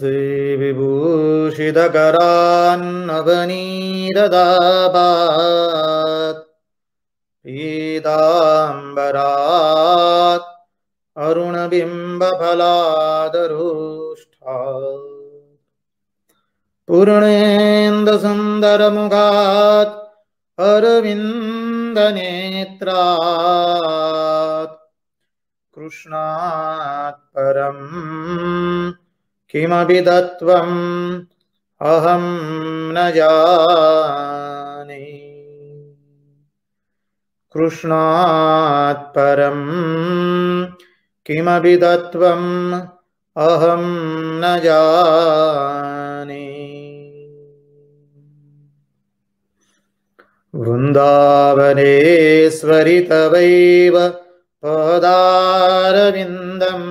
श्रीविभूषितकरान्नवनीददाबात् पीताम्बरात् अरुणबिम्बफलादरुष्ठा पुणेन्द्र अरविन्दनेत्रात् कृष्णात् परम् किमपि तत्त्वम् अहं न जाने कृष्णात् परम् किमपि तत्त्वम् अहं न जा वृन्दावनेश्वरि तवैव पदारविन्दम्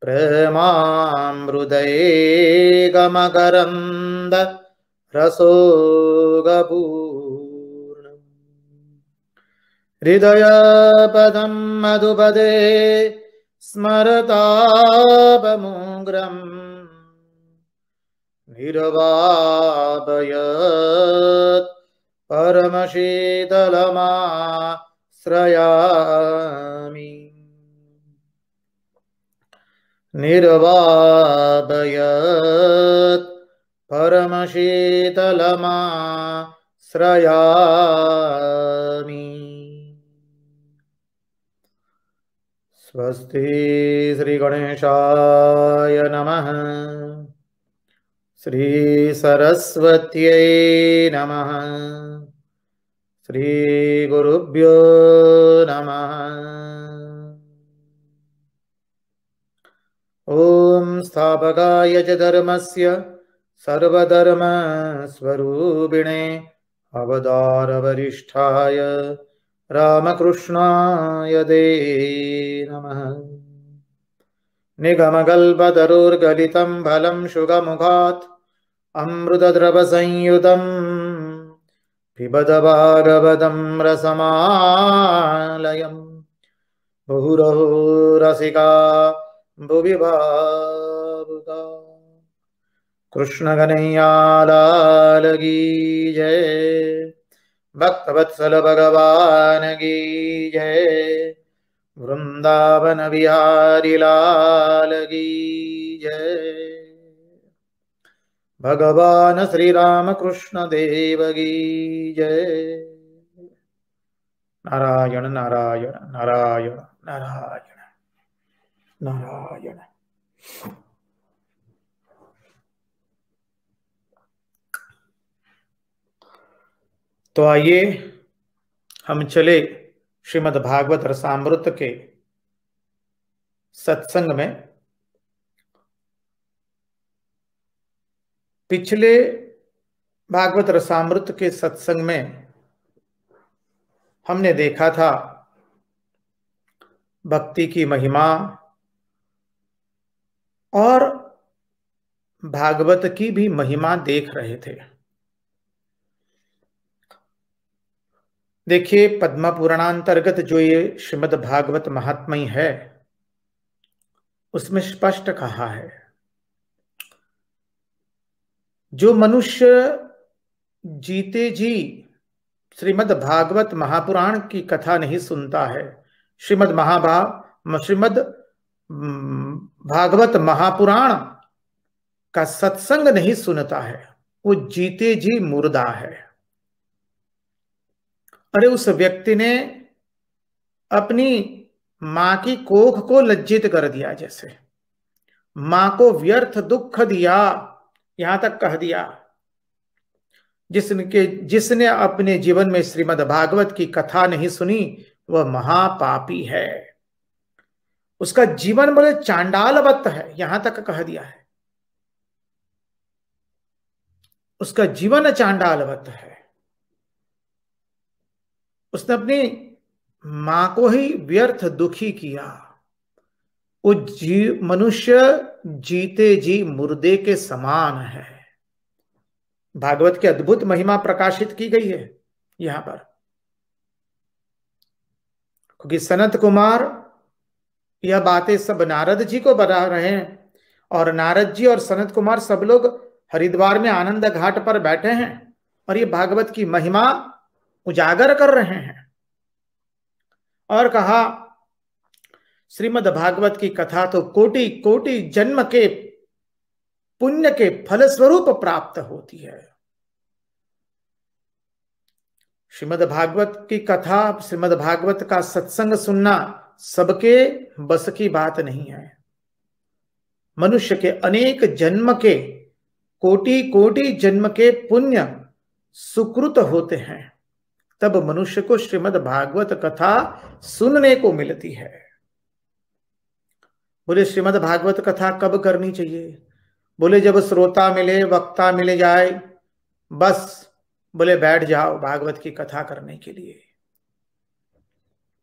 प्रेमामृदये गमकरन्द रसोगपूर्णम् हृदयपदं मधुपदे स्मरतापमुग्रम् निरवापयत् परमशीतलमाश्रयामि निर्वादयत् परमशीतलमाश्रयामि श्रीगणेशाय नमः श्रीसरस्वत्यै नमः श्रीगुरुभ्यो नमः ॐ स्थापकाय च धर्मस्य सर्वधर्मस्वरूपिणे अवदारवरिष्ठाय रामकृष्णाय दे नमः निगमगल्भधरुर्गलितं फलं शुगमुखात् अमृतद्रवसंयुतम् पिबदभारवदं रसमालयं बहुरहो रसिका भुवि भावुका कृष्णगनैयालाल जय भक्तवत्सल भगवान की जय वृंदावन बिहारी लाल की जय भगवान श्री कृष्ण देव की जय नारायण नारायण नारायण नारायण नारायण तो आइए हम चले श्रीमद भागवत रसामृत के सत्संग में पिछले भागवत रसामृत के सत्संग में हमने देखा था भक्ति की महिमा और भागवत की भी महिमा देख रहे थे देखिए पद्म पुराणांतर्गत जो ये श्रीमद भागवत महात्मय है उसमें स्पष्ट कहा है जो मनुष्य जीते जी श्रीमद् भागवत महापुराण की कथा नहीं सुनता है श्रीमद् महाभा श्रीमद् भागवत महापुराण का सत्संग नहीं सुनता है वो जीते जी मुर्दा है अरे उस व्यक्ति ने अपनी मां की कोख को लज्जित कर दिया जैसे मां को व्यर्थ दुख दिया यहां तक कह दिया जिसने जिसने अपने जीवन में श्रीमद् भागवत की कथा नहीं सुनी वह महापापी है उसका जीवन चांडाल वत्त है यहां तक कह दिया है उसका जीवन वत्त है उसने अपनी मां को ही व्यर्थ दुखी किया वो जीव मनुष्य जीते जी मुर्दे के समान है भागवत की अद्भुत महिमा प्रकाशित की गई है यहां पर क्योंकि सनत कुमार यह बातें सब नारद जी को बता रहे हैं और नारद जी और सनत कुमार सब लोग हरिद्वार में आनंद घाट पर बैठे हैं और ये भागवत की महिमा उजागर कर रहे हैं और कहा श्रीमद भागवत की कथा तो कोटि कोटि जन्म के पुण्य के फलस्वरूप प्राप्त होती है श्रीमद भागवत की कथा श्रीमद भागवत का सत्संग सुनना सबके बस की बात नहीं है मनुष्य के अनेक जन्म के कोटि कोटि जन्म के पुण्य सुकृत होते हैं तब मनुष्य को श्रीमद भागवत कथा सुनने को मिलती है बोले श्रीमद भागवत कथा कब करनी चाहिए बोले जब श्रोता मिले वक्ता मिले जाए बस बोले बैठ जाओ भागवत की कथा करने के लिए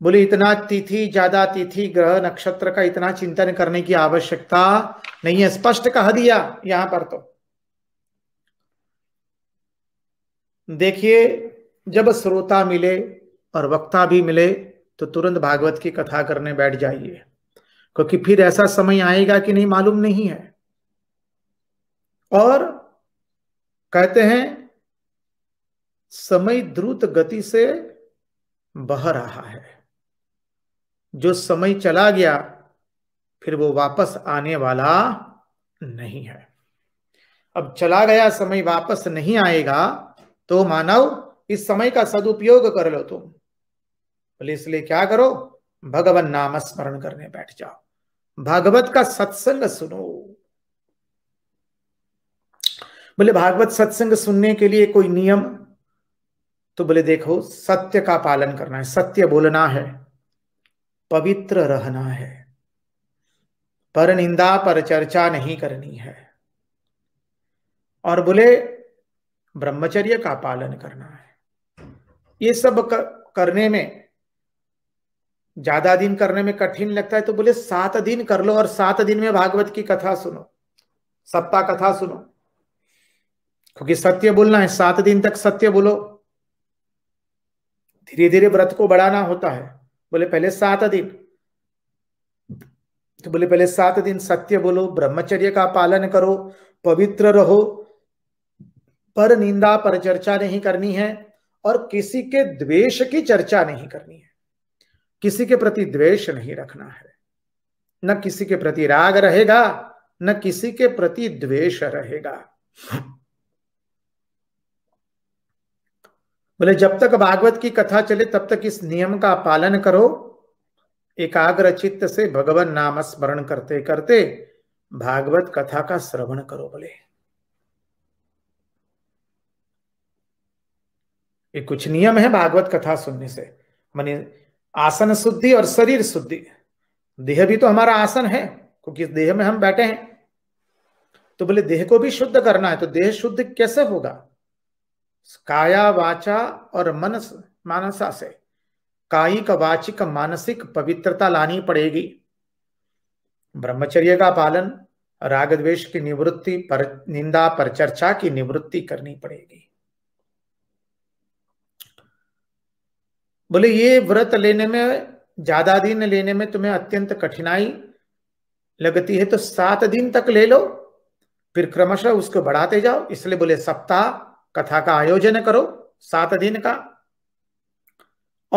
बोले इतना तिथि ज्यादा तिथि ग्रह नक्षत्र का इतना चिंतन करने की आवश्यकता नहीं है स्पष्ट कह दिया यहां पर तो देखिए जब श्रोता मिले और वक्ता भी मिले तो तुरंत भागवत की कथा करने बैठ जाइए क्योंकि फिर ऐसा समय आएगा कि नहीं मालूम नहीं है और कहते हैं समय द्रुत गति से बह रहा है जो समय चला गया फिर वो वापस आने वाला नहीं है अब चला गया समय वापस नहीं आएगा तो मानव इस समय का सदुपयोग कर लो तुम बोले इसलिए क्या करो भगवान नाम स्मरण करने बैठ जाओ भागवत का सत्संग सुनो बोले भागवत सत्संग सुनने के लिए कोई नियम तो बोले देखो सत्य का पालन करना है सत्य बोलना है पवित्र रहना है पर निंदा पर चर्चा नहीं करनी है और बोले ब्रह्मचर्य का पालन करना है ये सब करने में ज्यादा दिन करने में कठिन लगता है तो बोले सात दिन कर लो और सात दिन में भागवत की कथा सुनो सप्ताह कथा सुनो क्योंकि सत्य बोलना है सात दिन तक सत्य बोलो धीरे धीरे व्रत को बढ़ाना होता है बोले पहले सात दिन तो बोले पहले सात दिन सत्य बोलो ब्रह्मचर्य का पालन करो पवित्र रहो पर निंदा पर चर्चा नहीं करनी है और किसी के द्वेष की चर्चा नहीं करनी है किसी के प्रति द्वेष नहीं रखना है न किसी के प्रति राग रहेगा न किसी के प्रति द्वेष रहेगा बोले जब तक भागवत की कथा चले तब तक इस नियम का पालन करो एकाग्र चित्त से भगवान नाम स्मरण करते करते भागवत कथा का श्रवण करो बोले ये कुछ नियम है भागवत कथा सुनने से मैंने आसन शुद्धि और शरीर शुद्धि देह भी तो हमारा आसन है क्योंकि देह में हम बैठे हैं तो बोले देह को भी शुद्ध करना है तो देह शुद्ध कैसे होगा काया वाचा और मनस मानसा से कायिक वाचिक मानसिक पवित्रता लानी पड़ेगी ब्रह्मचर्य का पालन राग की निवृत्ति पर निंदा पर चर्चा की निवृत्ति करनी पड़ेगी बोले ये व्रत लेने में ज्यादा दिन लेने में तुम्हें अत्यंत कठिनाई लगती है तो सात दिन तक ले लो फिर क्रमशः उसको बढ़ाते जाओ इसलिए बोले सप्ताह कथा का आयोजन करो सात दिन का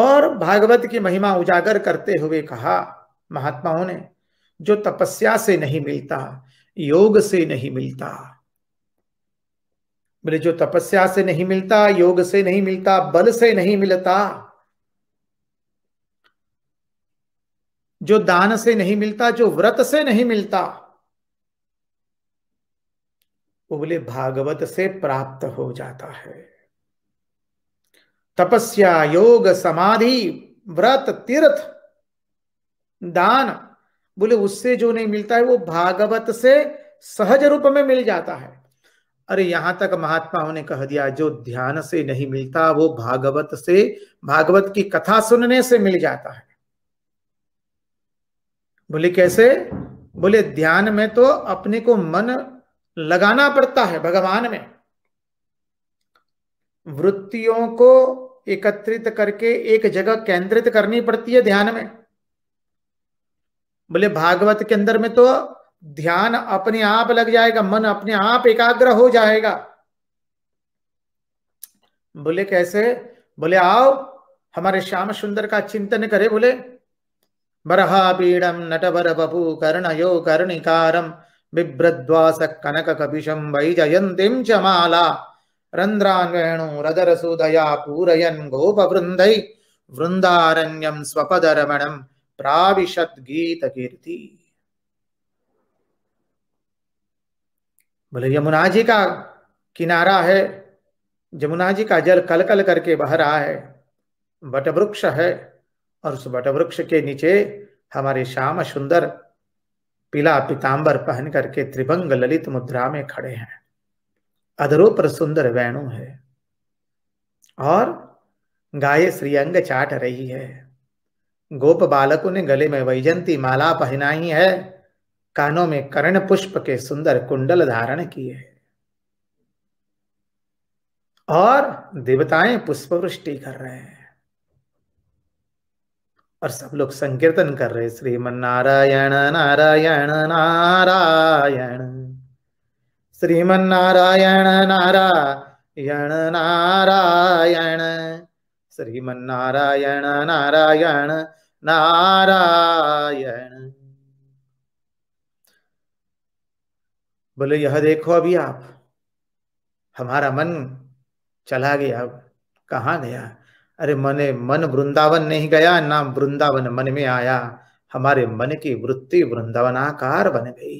और भागवत की महिमा उजागर करते हुए कहा महात्माओं ने जो तपस्या से नहीं मिलता योग से नहीं मिलता बोले जो तपस्या से नहीं मिलता योग से नहीं मिलता बल से नहीं मिलता जो दान से नहीं मिलता जो व्रत से नहीं मिलता वो बोले भागवत से प्राप्त हो जाता है तपस्या योग समाधि व्रत तीर्थ दान बोले उससे जो नहीं मिलता है वो भागवत से सहज रूप में मिल जाता है अरे यहां तक महात्माओं ने कह दिया जो ध्यान से नहीं मिलता वो भागवत से भागवत की कथा सुनने से मिल जाता है बोले कैसे बोले ध्यान में तो अपने को मन लगाना पड़ता है भगवान में वृत्तियों को एकत्रित करके एक जगह केंद्रित करनी पड़ती है ध्यान में बोले भागवत के अंदर में तो ध्यान अपने आप लग जाएगा मन अपने आप एकाग्र हो जाएगा बोले कैसे बोले आओ हमारे श्याम सुंदर का चिंतन करे बोले वरहापीडं नटवरबपू कर्णयो कर्णिकारं बिभ्रद्वासकनककपिशं वैजयन्तीं च माला रन्ध्रान्वेणुरदरसुदया पूरयन् गोपवृन्दै वृन्दारण्यं स्वपदरमणं कीर्ति बोले यमुना जी का किनारा है यमुना जी का जल कलकल करके बह रहा है वटवृक्ष है और उस वृक्ष के नीचे हमारे श्याम सुंदर पीला पीताम्बर पहन करके त्रिभंग ललित मुद्रा में खड़े हैं अधरो पर सुंदर वेणु है और गाय श्रीअंग चाट रही है गोप बालकों ने गले में वैजंती माला पहनाई है कानों में कर्ण पुष्प के सुंदर कुंडल धारण किए है और देवताएं वृष्टि कर रहे हैं और सब लोग संकीर्तन कर रहे श्रीमन नारायण नारायण नारायण श्रीमन नारायण नारायण नारायण श्रीमन नारायण नारायण नारायण बोले यह देखो अभी आप हमारा मन चला गया अब कहा गया अरे मने मन वृंदावन नहीं गया ना वृंदावन मन में आया हमारे मन की वृत्ति वृंदावनाकार बन गई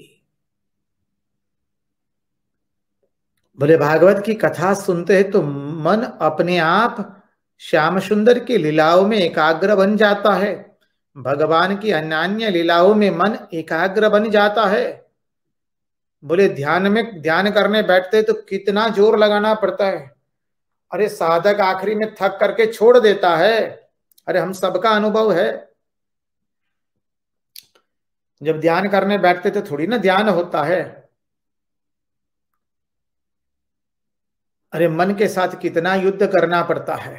बोले भागवत की कथा सुनते हैं तो मन अपने आप श्याम सुंदर की लीलाओं में एकाग्र बन जाता है भगवान की अनान्य लीलाओं में मन एकाग्र बन जाता है बोले ध्यान में ध्यान करने बैठते तो कितना जोर लगाना पड़ता है अरे साधक आखिरी में थक करके छोड़ देता है अरे हम सबका अनुभव है जब ध्यान करने बैठते तो थोड़ी ना ध्यान होता है अरे मन के साथ कितना युद्ध करना पड़ता है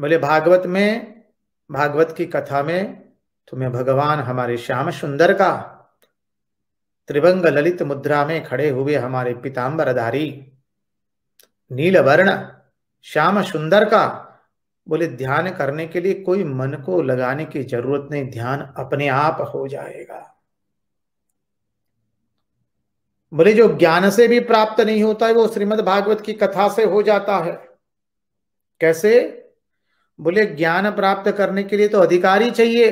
बोले भागवत में भागवत की कथा में तुम्हें भगवान हमारे श्याम सुंदर का त्रिभंग ललित मुद्रा में खड़े हुए हमारे पिताम्बरधारी नील वर्ण श्याम सुंदर का बोले ध्यान करने के लिए कोई मन को लगाने की जरूरत नहीं ध्यान अपने आप हो जाएगा बोले जो ज्ञान से भी प्राप्त नहीं होता है वो श्रीमद भागवत की कथा से हो जाता है कैसे बोले ज्ञान प्राप्त करने के लिए तो अधिकारी चाहिए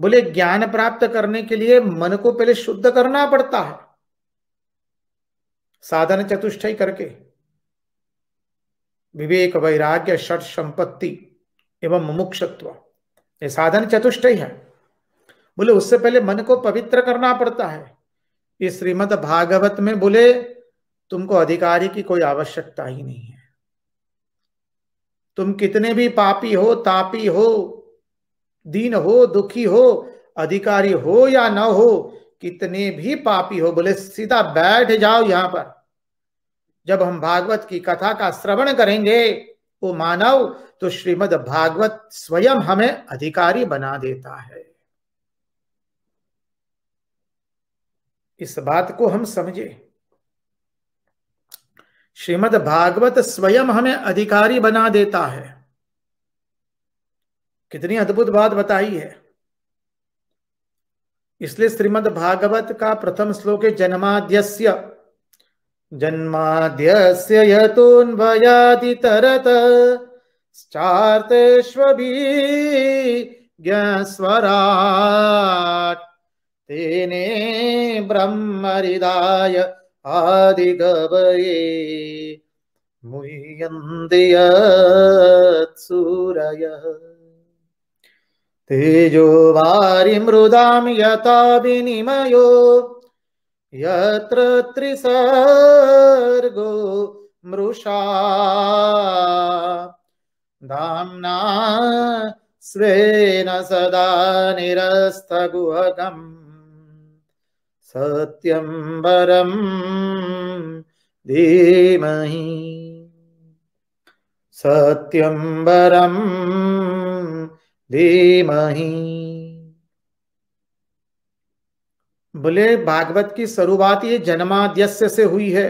बोले ज्ञान प्राप्त करने के लिए मन को पहले शुद्ध करना पड़ता है साधन चतुष्टय करके विवेक वैराग्य षट संपत्ति एवं मुमुक्षत्व ये साधन चतुष्टय है बोले उससे पहले मन को पवित्र करना पड़ता है ये श्रीमद भागवत में बोले तुमको अधिकारी की कोई आवश्यकता ही नहीं है तुम कितने भी पापी हो तापी हो दीन हो दुखी हो अधिकारी हो या न हो कितने भी पापी हो बोले सीधा बैठ जाओ यहां पर जब हम भागवत की कथा का श्रवण करेंगे वो मानव तो श्रीमद भागवत स्वयं हमें अधिकारी बना देता है इस बात को हम समझे श्रीमद भागवत स्वयं हमें अधिकारी बना देता है कितनी अद्भुत बात बताई है इसलिए श्रीमद् भागवत का प्रथम श्लोक है जन्माद्यस्य जन्माद्यस्य यतोन्वयादि तरत स्चार्तेश्वभी ज्ञस्वरात् तेने ब्रह्मरिदाय आदिगवये मुयन्दियत् सूरयः तेजो वारि मृदां यथा विनिमयो यत्र त्रिसर्गो मृषा दाम्ना स्वेन सदा सत्यं सत्यम्बरम् धीमहि वरं धीमहि बोले भागवत की शुरुआत ये जन्माद्यस्य से हुई है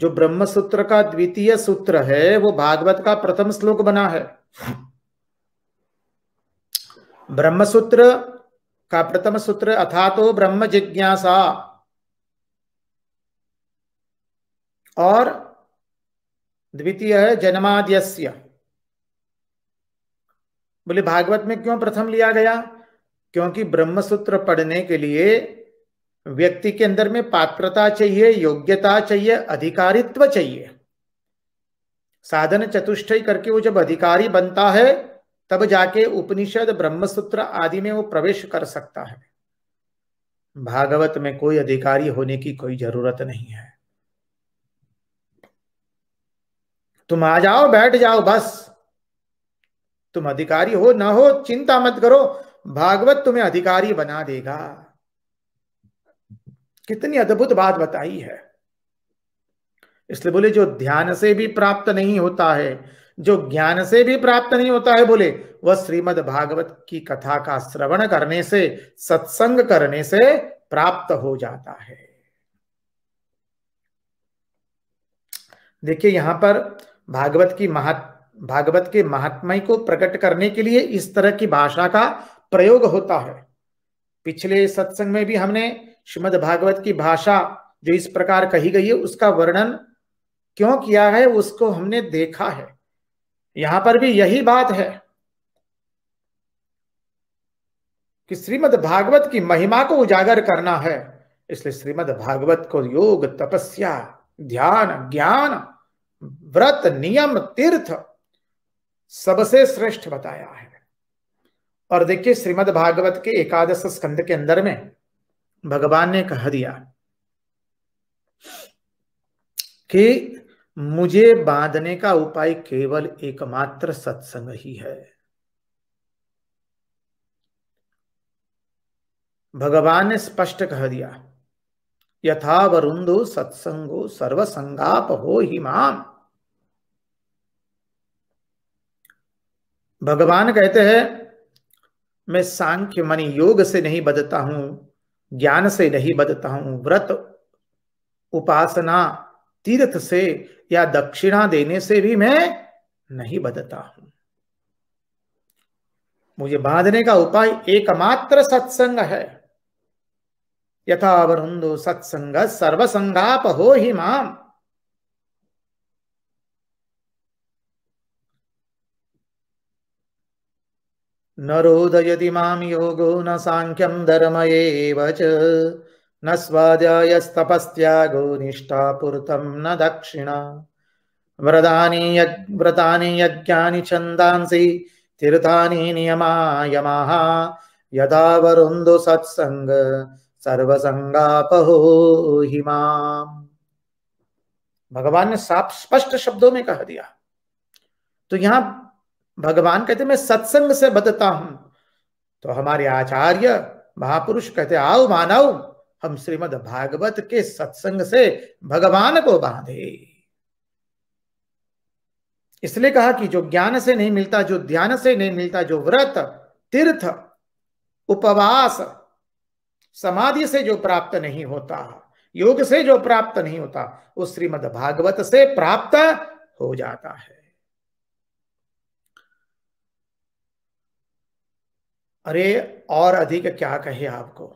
जो ब्रह्म सूत्र का द्वितीय सूत्र है वो भागवत का प्रथम श्लोक बना है ब्रह्म सूत्र का प्रथम सूत्र अथा तो ब्रह्म जिज्ञासा और द्वितीय है जन्माद्यस्य बोले भागवत में क्यों प्रथम लिया गया क्योंकि ब्रह्मसूत्र पढ़ने के लिए व्यक्ति के अंदर में पात्रता चाहिए योग्यता चाहिए अधिकारित्व चाहिए साधन चतुष्टय करके वो जब अधिकारी बनता है तब जाके उपनिषद ब्रह्मसूत्र आदि में वो प्रवेश कर सकता है भागवत में कोई अधिकारी होने की कोई जरूरत नहीं है तुम आ जाओ बैठ जाओ बस तुम अधिकारी हो ना हो चिंता मत करो भागवत तुम्हें अधिकारी बना देगा कितनी अद्भुत बात बताई है इसलिए बोले जो ध्यान से भी प्राप्त नहीं होता है जो ज्ञान से भी प्राप्त नहीं होता है बोले वह श्रीमद भागवत की कथा का श्रवण करने से सत्संग करने से प्राप्त हो जाता है देखिए यहां पर भागवत की महत्व भागवत के महात्मा को प्रकट करने के लिए इस तरह की भाषा का प्रयोग होता है पिछले सत्संग में भी हमने श्रीमद भागवत की भाषा जो इस प्रकार कही गई है उसका वर्णन क्यों किया है उसको हमने देखा है यहां पर भी यही बात है कि श्रीमद भागवत की महिमा को उजागर करना है इसलिए श्रीमद भागवत को योग तपस्या ध्यान ज्ञान व्रत नियम तीर्थ सबसे श्रेष्ठ बताया है और देखिए श्रीमद् भागवत के एकादश स्कंद के अंदर में भगवान ने कह दिया कि मुझे बांधने का उपाय केवल एकमात्र सत्संग ही है भगवान ने स्पष्ट कह दिया यथा सत्संगो सर्वसंगाप हो ही माम भगवान कहते हैं मैं सांख्य मनी योग से नहीं बदता हूं ज्ञान से नहीं बदता हूं व्रत उपासना तीर्थ से या दक्षिणा देने से भी मैं नहीं बदता हूं मुझे बांधने का उपाय एकमात्र सत्संग है यथा वरुंदो सत्संग सर्वसंगाप हो ही माम न रोदयति मां योगो न सांख्यम धर्म एव च न स्वाध्यायस्तपस्त्यागो निष्ठापूर्तं न दक्षिणा व्रतानि व्रतानि यज्ञानि छन्दांसि तीर्थानि नियमा यमाः यदा वरुन्दो सत्सङ्ग सर्वसंगापहो हिमाम भगवान ने साफ स्पष्ट शब्दों में कह दिया तो यहां भगवान कहते मैं सत्संग से बदता हूं तो हमारे आचार्य महापुरुष कहते आओ मानव हम श्रीमद भागवत के सत्संग से भगवान को बांधे इसलिए कहा कि जो ज्ञान से नहीं मिलता जो ध्यान से नहीं मिलता जो व्रत तीर्थ उपवास समाधि से जो प्राप्त नहीं होता योग से जो प्राप्त नहीं होता वो श्रीमद भागवत से प्राप्त हो जाता है अरे और अधिक क्या कहे आपको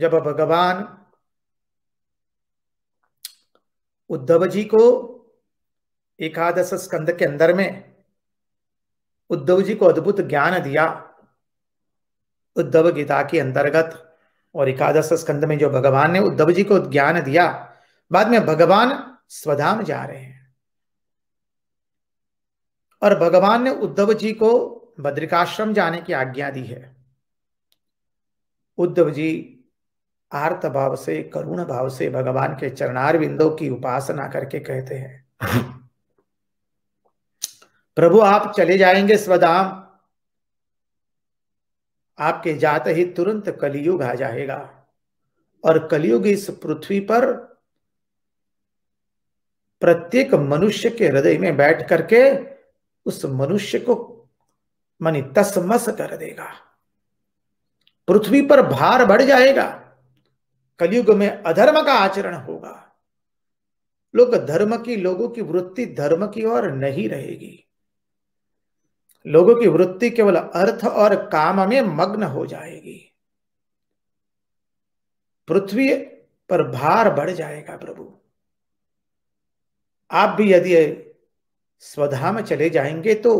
जब भगवान उद्धव जी को एकादश स्कंद के अंदर में उद्धव जी को अद्भुत ज्ञान दिया उद्धव गीता के अंतर्गत और एकादश स्कंद में जो भगवान ने उद्धव जी को ज्ञान दिया बाद में भगवान स्वधाम जा रहे हैं और भगवान ने उद्धव जी को बद्रिकाश्रम जाने की आज्ञा दी है उद्धव जी आर्त भाव से करुण भाव से भगवान के चरणार बिंदों की उपासना करके कहते हैं प्रभु आप चले जाएंगे स्वदाम आपके जाते ही तुरंत कलयुग आ जाएगा और कलयुग इस पृथ्वी पर प्रत्येक मनुष्य के हृदय में बैठ करके उस मनुष्य को मानी तसमस कर देगा पृथ्वी पर भार बढ़ जाएगा कलयुग में अधर्म का आचरण होगा लोग धर्म की लोगों की वृत्ति धर्म की ओर नहीं रहेगी लोगों की वृत्ति केवल अर्थ और काम में मग्न हो जाएगी पृथ्वी पर भार बढ़ जाएगा प्रभु आप भी यदि स्वधाम चले जाएंगे तो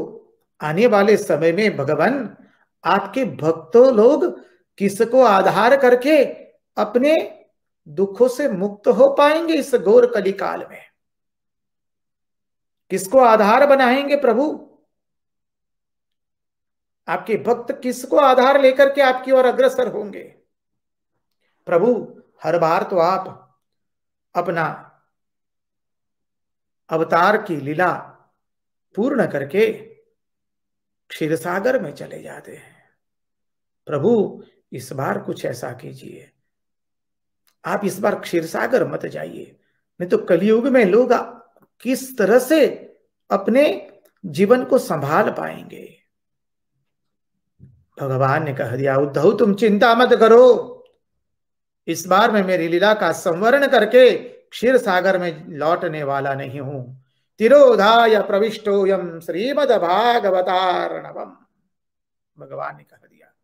आने वाले समय में भगवान आपके भक्तों लोग किसको आधार करके अपने दुखों से मुक्त हो पाएंगे इस गौर कली काल में किसको आधार बनाएंगे प्रभु आपके भक्त किसको आधार लेकर के आपकी ओर अग्रसर होंगे प्रभु हर बार तो आप अपना अवतार की लीला पूर्ण करके क्षीर सागर में चले जाते हैं प्रभु इस बार कुछ ऐसा कीजिए आप इस बार क्षीर सागर मत जाइए नहीं तो कलयुग में लोग किस तरह से अपने जीवन को संभाल पाएंगे भगवान ने कह दिया उद्धव तुम चिंता मत करो इस बार मैं मेरी लीला का संवरण करके क्षीर सागर में लौटने वाला नहीं हूं प्रविष्टो यम श्रीमद भागवतारणवम भगवान ने कह दिया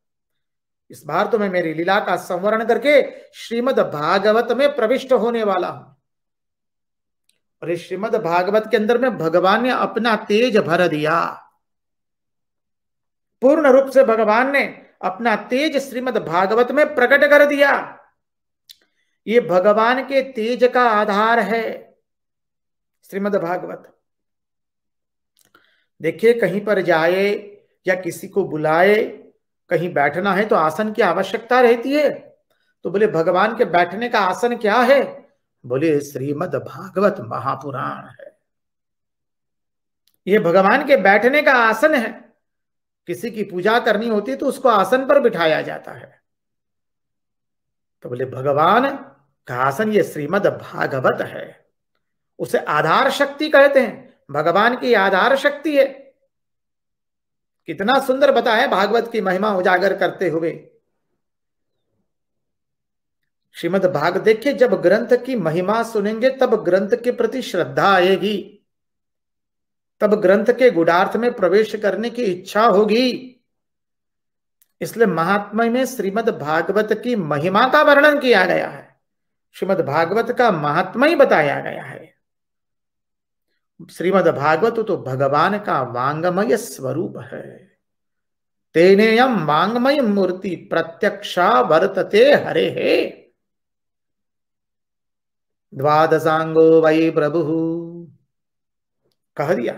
इस बार तो मैं मेरी लीला का संवरण करके श्रीमद भागवत में प्रविष्ट होने वाला हूं और इस श्रीमद भागवत के अंदर में भगवान ने अपना तेज भर दिया पूर्ण रूप से भगवान ने अपना तेज श्रीमद भागवत में प्रकट कर दिया ये भगवान के तेज का आधार है श्रीमद भागवत देखिए कहीं पर जाए या किसी को बुलाए कहीं बैठना है तो आसन की आवश्यकता रहती है तो बोले भगवान के बैठने का आसन क्या है बोले श्रीमद भागवत महापुराण है यह भगवान के बैठने का आसन है किसी की पूजा करनी होती तो उसको आसन पर बिठाया जाता है तो बोले भगवान का आसन ये श्रीमद भागवत है उसे आधार शक्ति कहते हैं भगवान की आधार शक्ति है कितना सुंदर बताया भागवत की महिमा उजागर करते हुए श्रीमद भाग देखिए जब ग्रंथ की महिमा सुनेंगे तब ग्रंथ के प्रति श्रद्धा आएगी तब ग्रंथ के गुणार्थ में प्रवेश करने की इच्छा होगी इसलिए महात्मा में श्रीमद भागवत की महिमा का वर्णन किया गया है श्रीमद भागवत का महात्मा ही बताया गया है श्रीमद भागवत तो भगवान का वांगमय स्वरूप है तेने यम वांगमय मूर्ति प्रत्यक्षा वर्तते हरे हे द्वादशांगो वै प्रभु कह दिया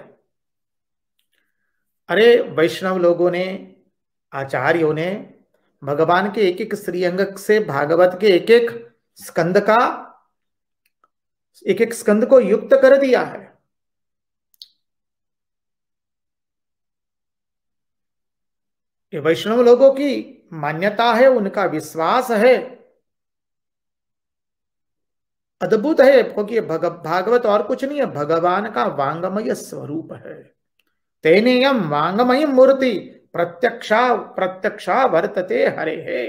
अरे वैष्णव लोगों ने आचार्यों ने भगवान के एक एक श्रीअंग से भागवत के एक एक स्कंद का एक एक स्कंद को युक्त कर दिया है वैष्णव लोगों की मान्यता है उनका विश्वास है अद्भुत है क्योंकि भागवत और कुछ नहीं है भगवान का वांगमय स्वरूप है तेनेयम वांगमय मूर्ति प्रत्यक्षा प्रत्यक्षा वर्तते हरे है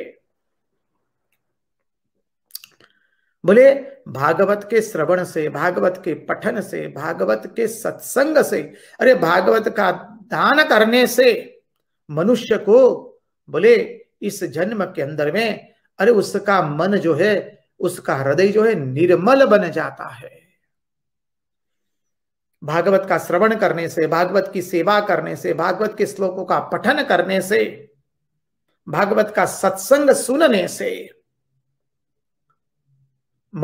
बोले भागवत के श्रवण से भागवत के पठन से भागवत के सत्संग से अरे भागवत का दान करने से मनुष्य को बोले इस जन्म के अंदर में अरे उसका मन जो है उसका हृदय जो है निर्मल बन जाता है भागवत का श्रवण करने से भागवत की सेवा करने से भागवत के श्लोकों का पठन करने से भागवत का सत्संग सुनने से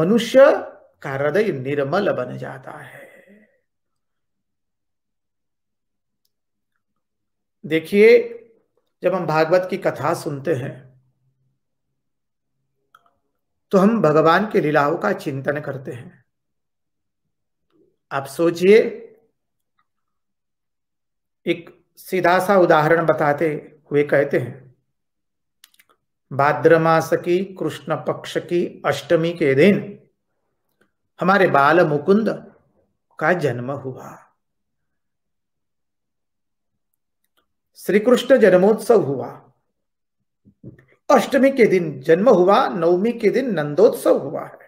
मनुष्य का हृदय निर्मल बन जाता है देखिए जब हम भागवत की कथा सुनते हैं तो हम भगवान की लीलाओं का चिंतन करते हैं आप सोचिए एक सीधा सा उदाहरण बताते हुए कहते हैं भाद्रमास की कृष्ण पक्ष की अष्टमी के दिन हमारे बाल मुकुंद का जन्म हुआ श्री कृष्ण जन्मोत्सव हुआ अष्टमी के दिन जन्म हुआ नवमी के दिन नंदोत्सव हुआ है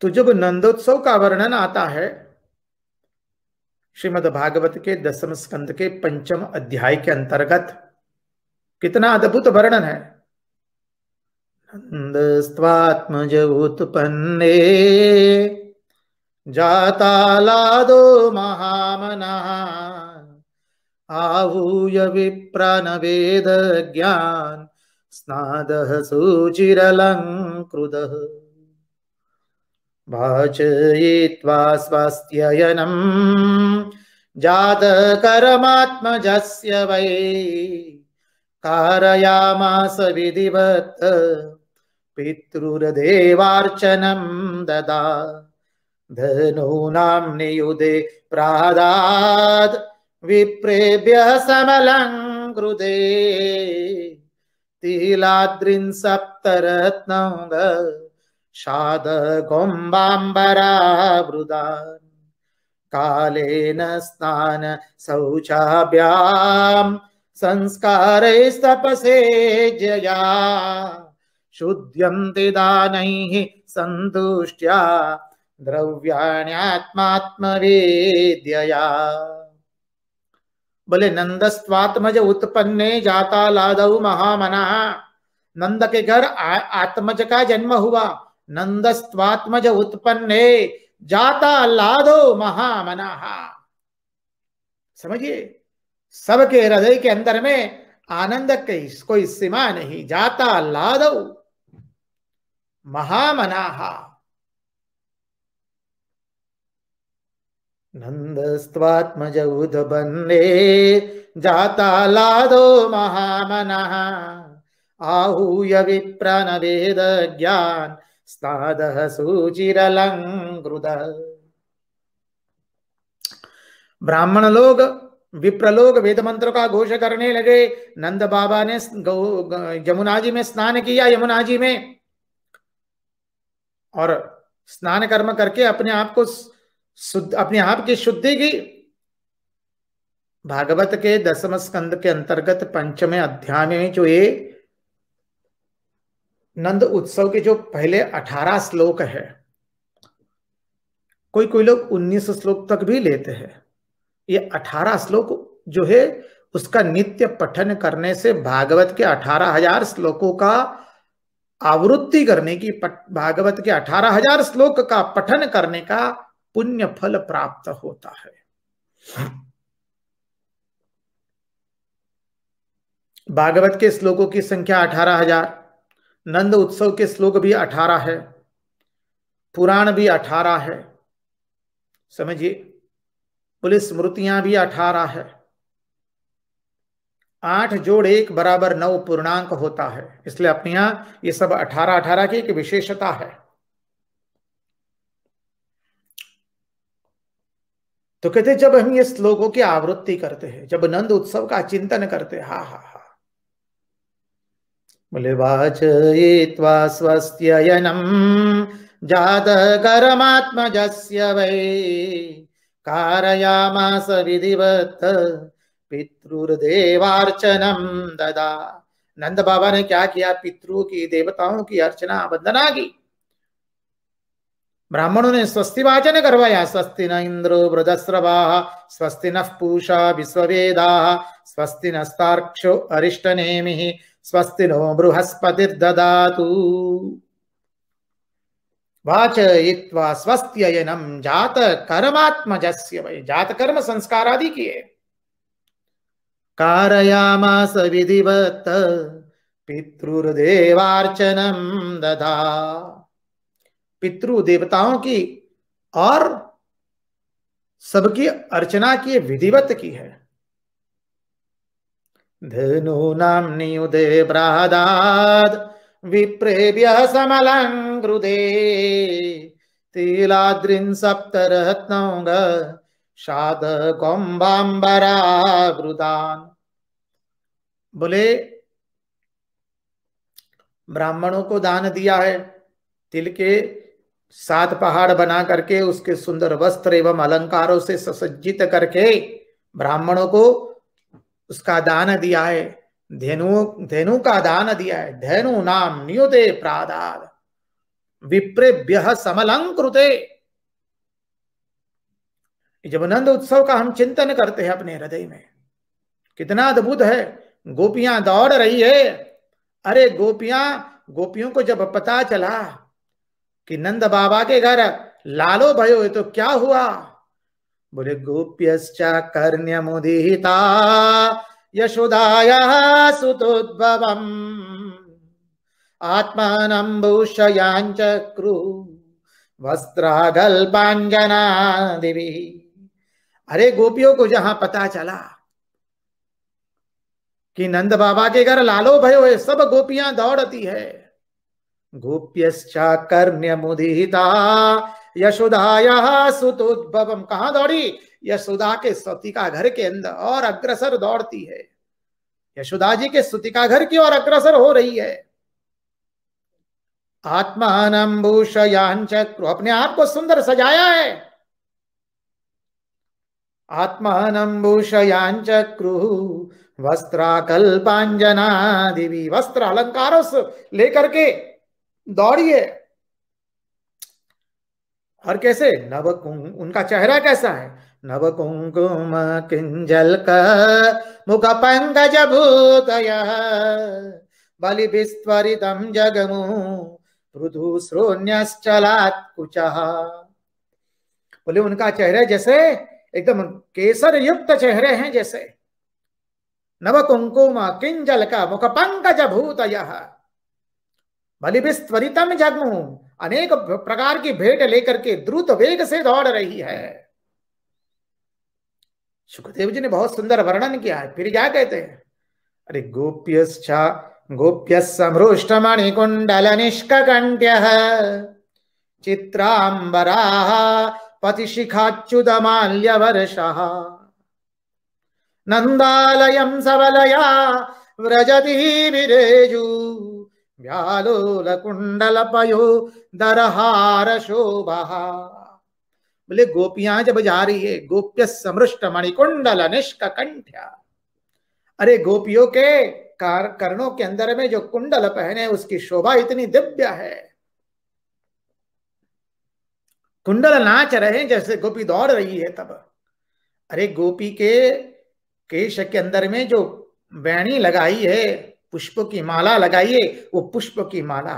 तो जब नंदोत्सव का वर्णन आता है श्रीमद् भागवत के दसम स्कंद के पंचम अध्याय के अंतर्गत कितना अद्भुत वर्णन है नंद स्वात्मज उत्पन्ने जातालादो महामनः आहूय विप्रणवेद ज्ञान स्नादः सुचिरलङ्कृदः भाचयित्वा स्वस्त्ययनम् जातकरमात्मजस्य वै कारयामास विधिवत् पितृर्देवार्चनं ददा धनूनां नियुदे प्रादाद् विप्रेभ्यः समलङ्कृते तिलाद्रिन् सप्तरत्नङ्ग रत्नङ्गम्बरावृदान् कालेन स्नान शौचाभ्यां संस्कारैस्तपसे जया शुद्ध्यन्ति दानैः सन्तुष्ट्या द्रव्याण्यात्मात्मवेद्यया बोले नंदस्वात्मज उत्पन्ने जाता लादऊ महामना नंद के घर आत्मज का जन्म हुआ नंदस्वात्मज उत्पन्ने जाता लादो महामना समझिए सबके हृदय के अंदर में आनंद की कोई सीमा नहीं जाता लादो महामनाहा नन्दस्त्वात्मजौधबन्ने जातालादो महामन आहूय ज्ञान स्ताद सूचिरलङ्कृत ब्राह्मण लोग विप्रलोक वेद मंत्र का घोष करने लगे नंद बाबा ने यमुना जी में स्नान किया यमुना जी में और स्नान कर्म करके अपने आप को शुद्ध अपने आप की शुद्धि की भागवत के दसम स्कंद के अंतर्गत पंचमे अध्याय में जो ये नंद उत्सव के जो पहले अठारह श्लोक है कोई कोई लोग उन्नीस श्लोक तक भी लेते हैं ये अठारह श्लोक जो है उसका नित्य पठन करने से भागवत के अठारह हजार श्लोकों का आवृत्ति करने की भागवत के अठारह हजार श्लोक का पठन करने का पुण्य फल प्राप्त होता है भागवत के श्लोकों की संख्या अठारह हजार नंद उत्सव के श्लोक भी अठारह है पुराण भी अठारह है समझिए पुलिस स्मृतियां भी अठारह है आठ जोड़ एक बराबर नौ पूर्णांक होता है इसलिए अपने यहां ये सब अठारह अठारह की एक विशेषता है तो कहते जब हम ये श्लोकों की आवृत्ति करते हैं जब नंद उत्सव का चिंतन करते हा हा हा बोले वाचयित्वा स्वस्त्ययनम जात जस्य वै कारयामास विधिवत पितृर्देवार्चनम ददा नंद बाबा ने क्या किया पितरों की देवताओं की अर्चना वंदना की ब्राह्मणों ने स्वस्ति वाचन करवाया स्वस्ति न इंद्रो वृद्रवा स्वस्ति न पूषा विश्ववेदा स्वस्ति नस्ताक्षो ने स्वस्ति नो बृहस्पति वाचयित्वा स्वस्थ्ययनम जात कर्मात्मजस्य जात कर्म संस्कार आदि किए कारयामास विधिवत पितृदेवाचनम दधा पितृ देवताओं की और सबकी अर्चना की विधिवत की है धनु नाम नियुदे नाम्नि विप्रे समलंगे विप्रेभ्य सप्त रत्न शाद शादकौम्बाम्बरावृतान् बोले ब्राह्मणों को दान दिया है तिल के सात पहाड़ बना करके उसके सुंदर वस्त्र एवं अलंकारों से सुसज्जित करके ब्राह्मणों को उसका दान दिया है धेनु धेनु का दान दिया है धेनु नाम नियुते प्रादाद विप्रेभ्य समलंकृते जब नंद उत्सव का हम चिंतन करते हैं अपने हृदय में कितना अद्भुत है गोपियां दौड़ रही है अरे गोपियां गोपियों को जब पता चला कि नंद बाबा के घर लालो भयो तो क्या हुआ बोले गोप्य कर्ण्य मुदिता यशोदाया सुतोद्भवम आत्मानंभूषयांच वस्त्र गल्पांजना देवी अरे गोपियों को जहां पता चला कि नंद बाबा के घर लालो भयो है सब गोपियां दौड़ती है गोप्यश्चाकर्ण्य मुदिता यशोदाया सुतोद्भवम कहा दौड़ी यशोदा के सतिका घर के अंदर और अग्रसर दौड़ती है यशोदा जी के सुतिका घर की ओर अग्रसर हो रही है आत्मान चक्रु अपने आप को सुंदर सजाया है वस्त्र कल्पांजना देवी वस्त्र अलंकारों से लेकर के दौड़िए और कैसे नवकुंग उनका चेहरा कैसा है नव कुंकुम किंजल का मुख पंकज भूतया बलि विस्वरितम जगमु मृदु श्रोण्यश्चलात् बोले उनका चेहरा जैसे एकदम केसर युक्त चेहरे हैं जैसे नव कुंकुम किंजल का मुख पंकज भूतया भले भी में अनेक प्रकार की भेंट लेकर के द्रुत वेग से दौड़ रही है सुखदेव जी ने बहुत सुंदर वर्णन किया है फिर क्या कहते हैं अरे गोप्य गोप्य समृष्ट मणिकुंडल निष्कंठ्य चित्रांबरा पतिशिखाच्युत माल्य वर्ष नंदालय सबलया व्रजती विरेजू पयो दरहार शोभा बोले गोपियां जब जा रही है गोप्य समृष्ट मणिकुंडल निष्क कंठ्या अरे गोपियों के कार कर्णों के अंदर में जो कुंडल पहने उसकी शोभा इतनी दिव्य है कुंडल नाच रहे जैसे गोपी दौड़ रही है तब अरे गोपी के केश के अंदर में जो वैणी लगाई है पुष्पों की माला लगाइए वो पुष्प की माला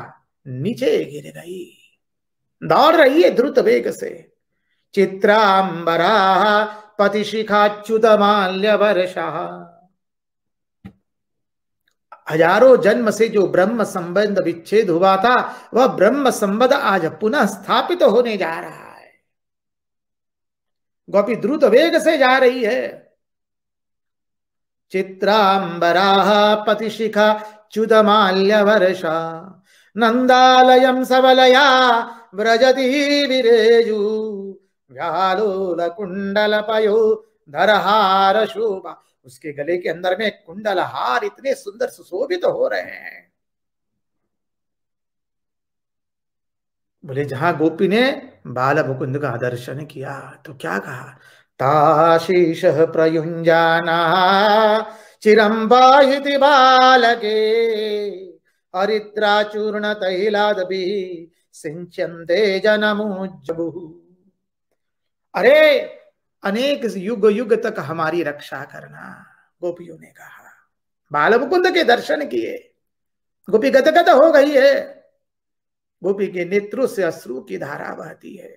नीचे गिर गई दौड़ रही है द्रुत वेग से चित्रांबरा पतिशिखाच्युत माल्य वर्षा हजारों जन्म से जो ब्रह्म संबंध विच्छेद हुआ था वह ब्रह्म संबंध आज पुनः स्थापित तो होने जा रहा है गोपी द्रुत वेग से जा रही है चित्राम्बराः पतिशिखा च्युतमाल्यवर्षा नन्दालयं सबलया व्रजति कुंडल पयो धरहार शोभा उसके गले के अंदर में कुंडल हार इतने सुंदर सुशोभित तो हो रहे हैं बोले जहां गोपी ने बाल मुकुंद का दर्शन किया तो क्या कहा ताशीषः प्रयुञ्जानः चिरं बाहिति बालके भी सिंचंदे जनमुज्जबुः अरे अनेक युग युग तक हमारी रक्षा करना गोपियों ने कहा बाल मुकुंद के दर्शन किए गोपी गदगद हो गई है गोपी के नेत्रों से अश्रु की धारा बहती है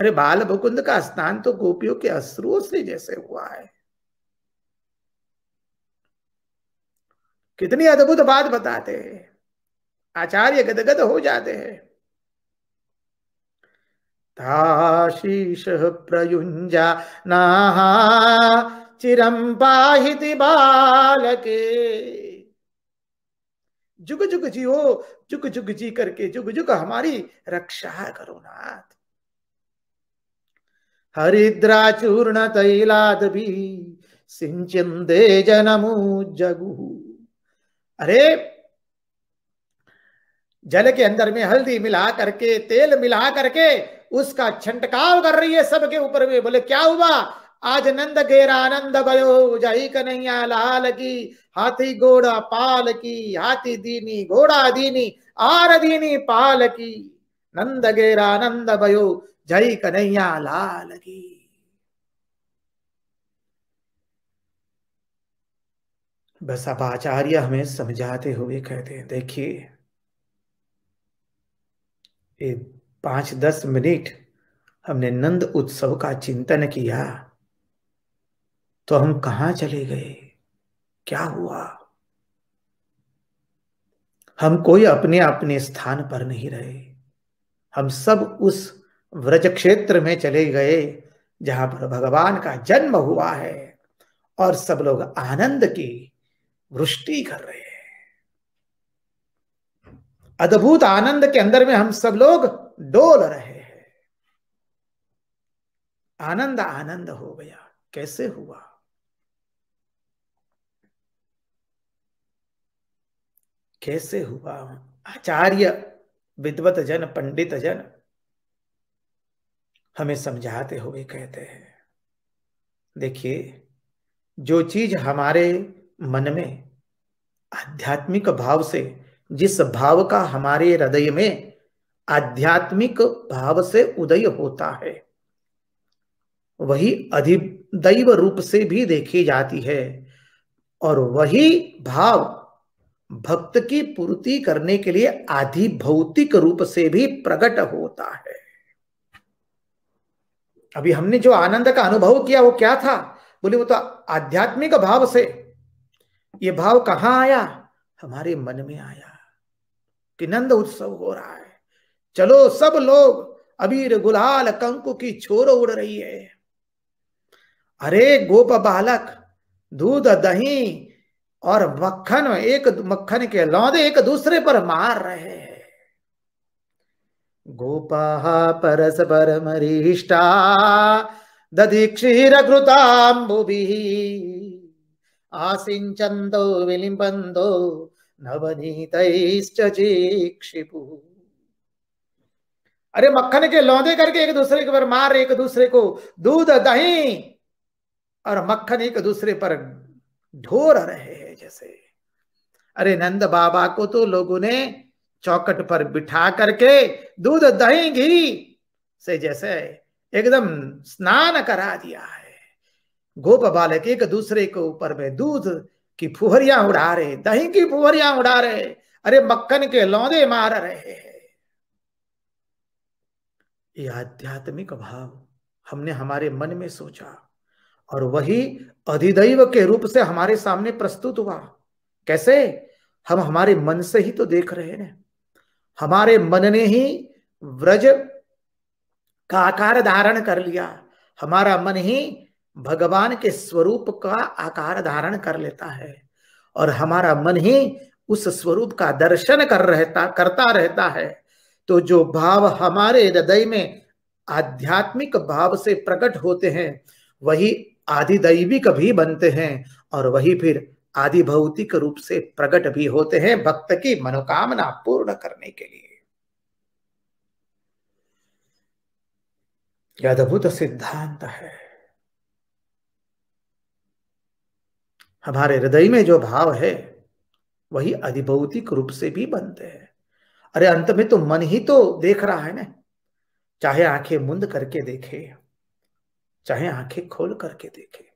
अरे बाल मुकुंद का स्नान तो गोपियों के अश्रुओं से जैसे हुआ है कितनी अद्भुत बात बताते हैं आचार्य गदगद हो जाते हैं ताशीष प्रयुंजा नाहा चिरम पाहिति के जुग जुग जी हो जुग जुग जी करके जुग जुग हमारी रक्षा करो नाथ हरिद्राचूर्ण तैलाद भी सिंचंदे जनमू जगु अरे जल के अंदर में हल्दी मिला करके तेल मिला करके उसका छंटकाव कर रही है सबके ऊपर में बोले क्या हुआ आज नंद गेरा आनंद गयो जाई कन्हैया लाल की हाथी घोड़ा पाल की हाथी दीनी घोड़ा दीनी आर दीनी पाल की नंद गेरा आनंद भयो जय कन्हैया लाल की बस अब आचार्य हमें समझाते हुए कहते हैं देखिए ये पांच दस मिनट हमने नंद उत्सव का चिंतन किया तो हम कहा चले गए क्या हुआ हम कोई अपने अपने स्थान पर नहीं रहे हम सब उस व्रज क्षेत्र में चले गए जहां पर भगवान का जन्म हुआ है और सब लोग आनंद की वृष्टि कर रहे हैं अद्भुत आनंद के अंदर में हम सब लोग डोल रहे हैं आनंद आनंद हो गया कैसे हुआ कैसे हुआ आचार्य विद्वत जन पंडित जन हमें समझाते हुए कहते हैं देखिए जो चीज हमारे मन में आध्यात्मिक भाव से जिस भाव का हमारे हृदय में आध्यात्मिक भाव से उदय होता है वही अधिदैव रूप से भी देखी जाती है और वही भाव भक्त की पूर्ति करने के लिए आधि भौतिक रूप से भी प्रकट होता है अभी हमने जो आनंद का अनुभव किया वो क्या था बोले वो तो आध्यात्मिक भाव से ये भाव कहाँ आया हमारे मन में आया कि नंद उत्सव हो रहा है चलो सब लोग अबीर गुलाल कंकु की छोर उड़ रही है अरे गोप बालक दूध दही और मक्खन एक मक्खन के लौदे एक दूसरे पर मार रहे हैं गोपाः परस्परमरीष्टा दधि घृतांबु आसिंचंदो विलिंबंदो नवनीत चीक्षिपु अरे मक्खन के लौंदे करके एक दूसरे के ऊपर मार एक दूसरे को दूध दही और मक्खन एक दूसरे पर ढोर रहे हैं जैसे अरे नंद बाबा को तो लोगों ने चौकट पर बिठा करके दूध दही घी से जैसे एकदम स्नान करा दिया है गोप बालक एक दूसरे के ऊपर में दूध की फुहरिया उड़ा रहे दही की फुहरिया उड़ा रहे अरे मक्खन के लौंदे मार रहे हैं ये आध्यात्मिक भाव हमने हमारे मन में सोचा और वही अधिदैव के रूप से हमारे सामने प्रस्तुत हुआ कैसे हम हमारे मन से ही तो देख रहे हैं हमारे मन ने ही व्रज का आकार धारण कर लिया हमारा मन ही भगवान के स्वरूप का आकार धारण कर लेता है और हमारा मन ही उस स्वरूप का दर्शन कर रहता करता रहता है तो जो भाव हमारे हृदय में आध्यात्मिक भाव से प्रकट होते हैं वही आधिदैविक भी बनते हैं और वही फिर आदि भौतिक रूप से प्रकट भी होते हैं भक्त की मनोकामना पूर्ण करने के लिए यह अद्भुत सिद्धांत है हमारे हृदय में जो भाव है वही अधिभौतिक रूप से भी बनते हैं अरे अंत में तो मन ही तो देख रहा है ना चाहे आंखें मुंद करके देखे चाहे आंखें खोल करके देखे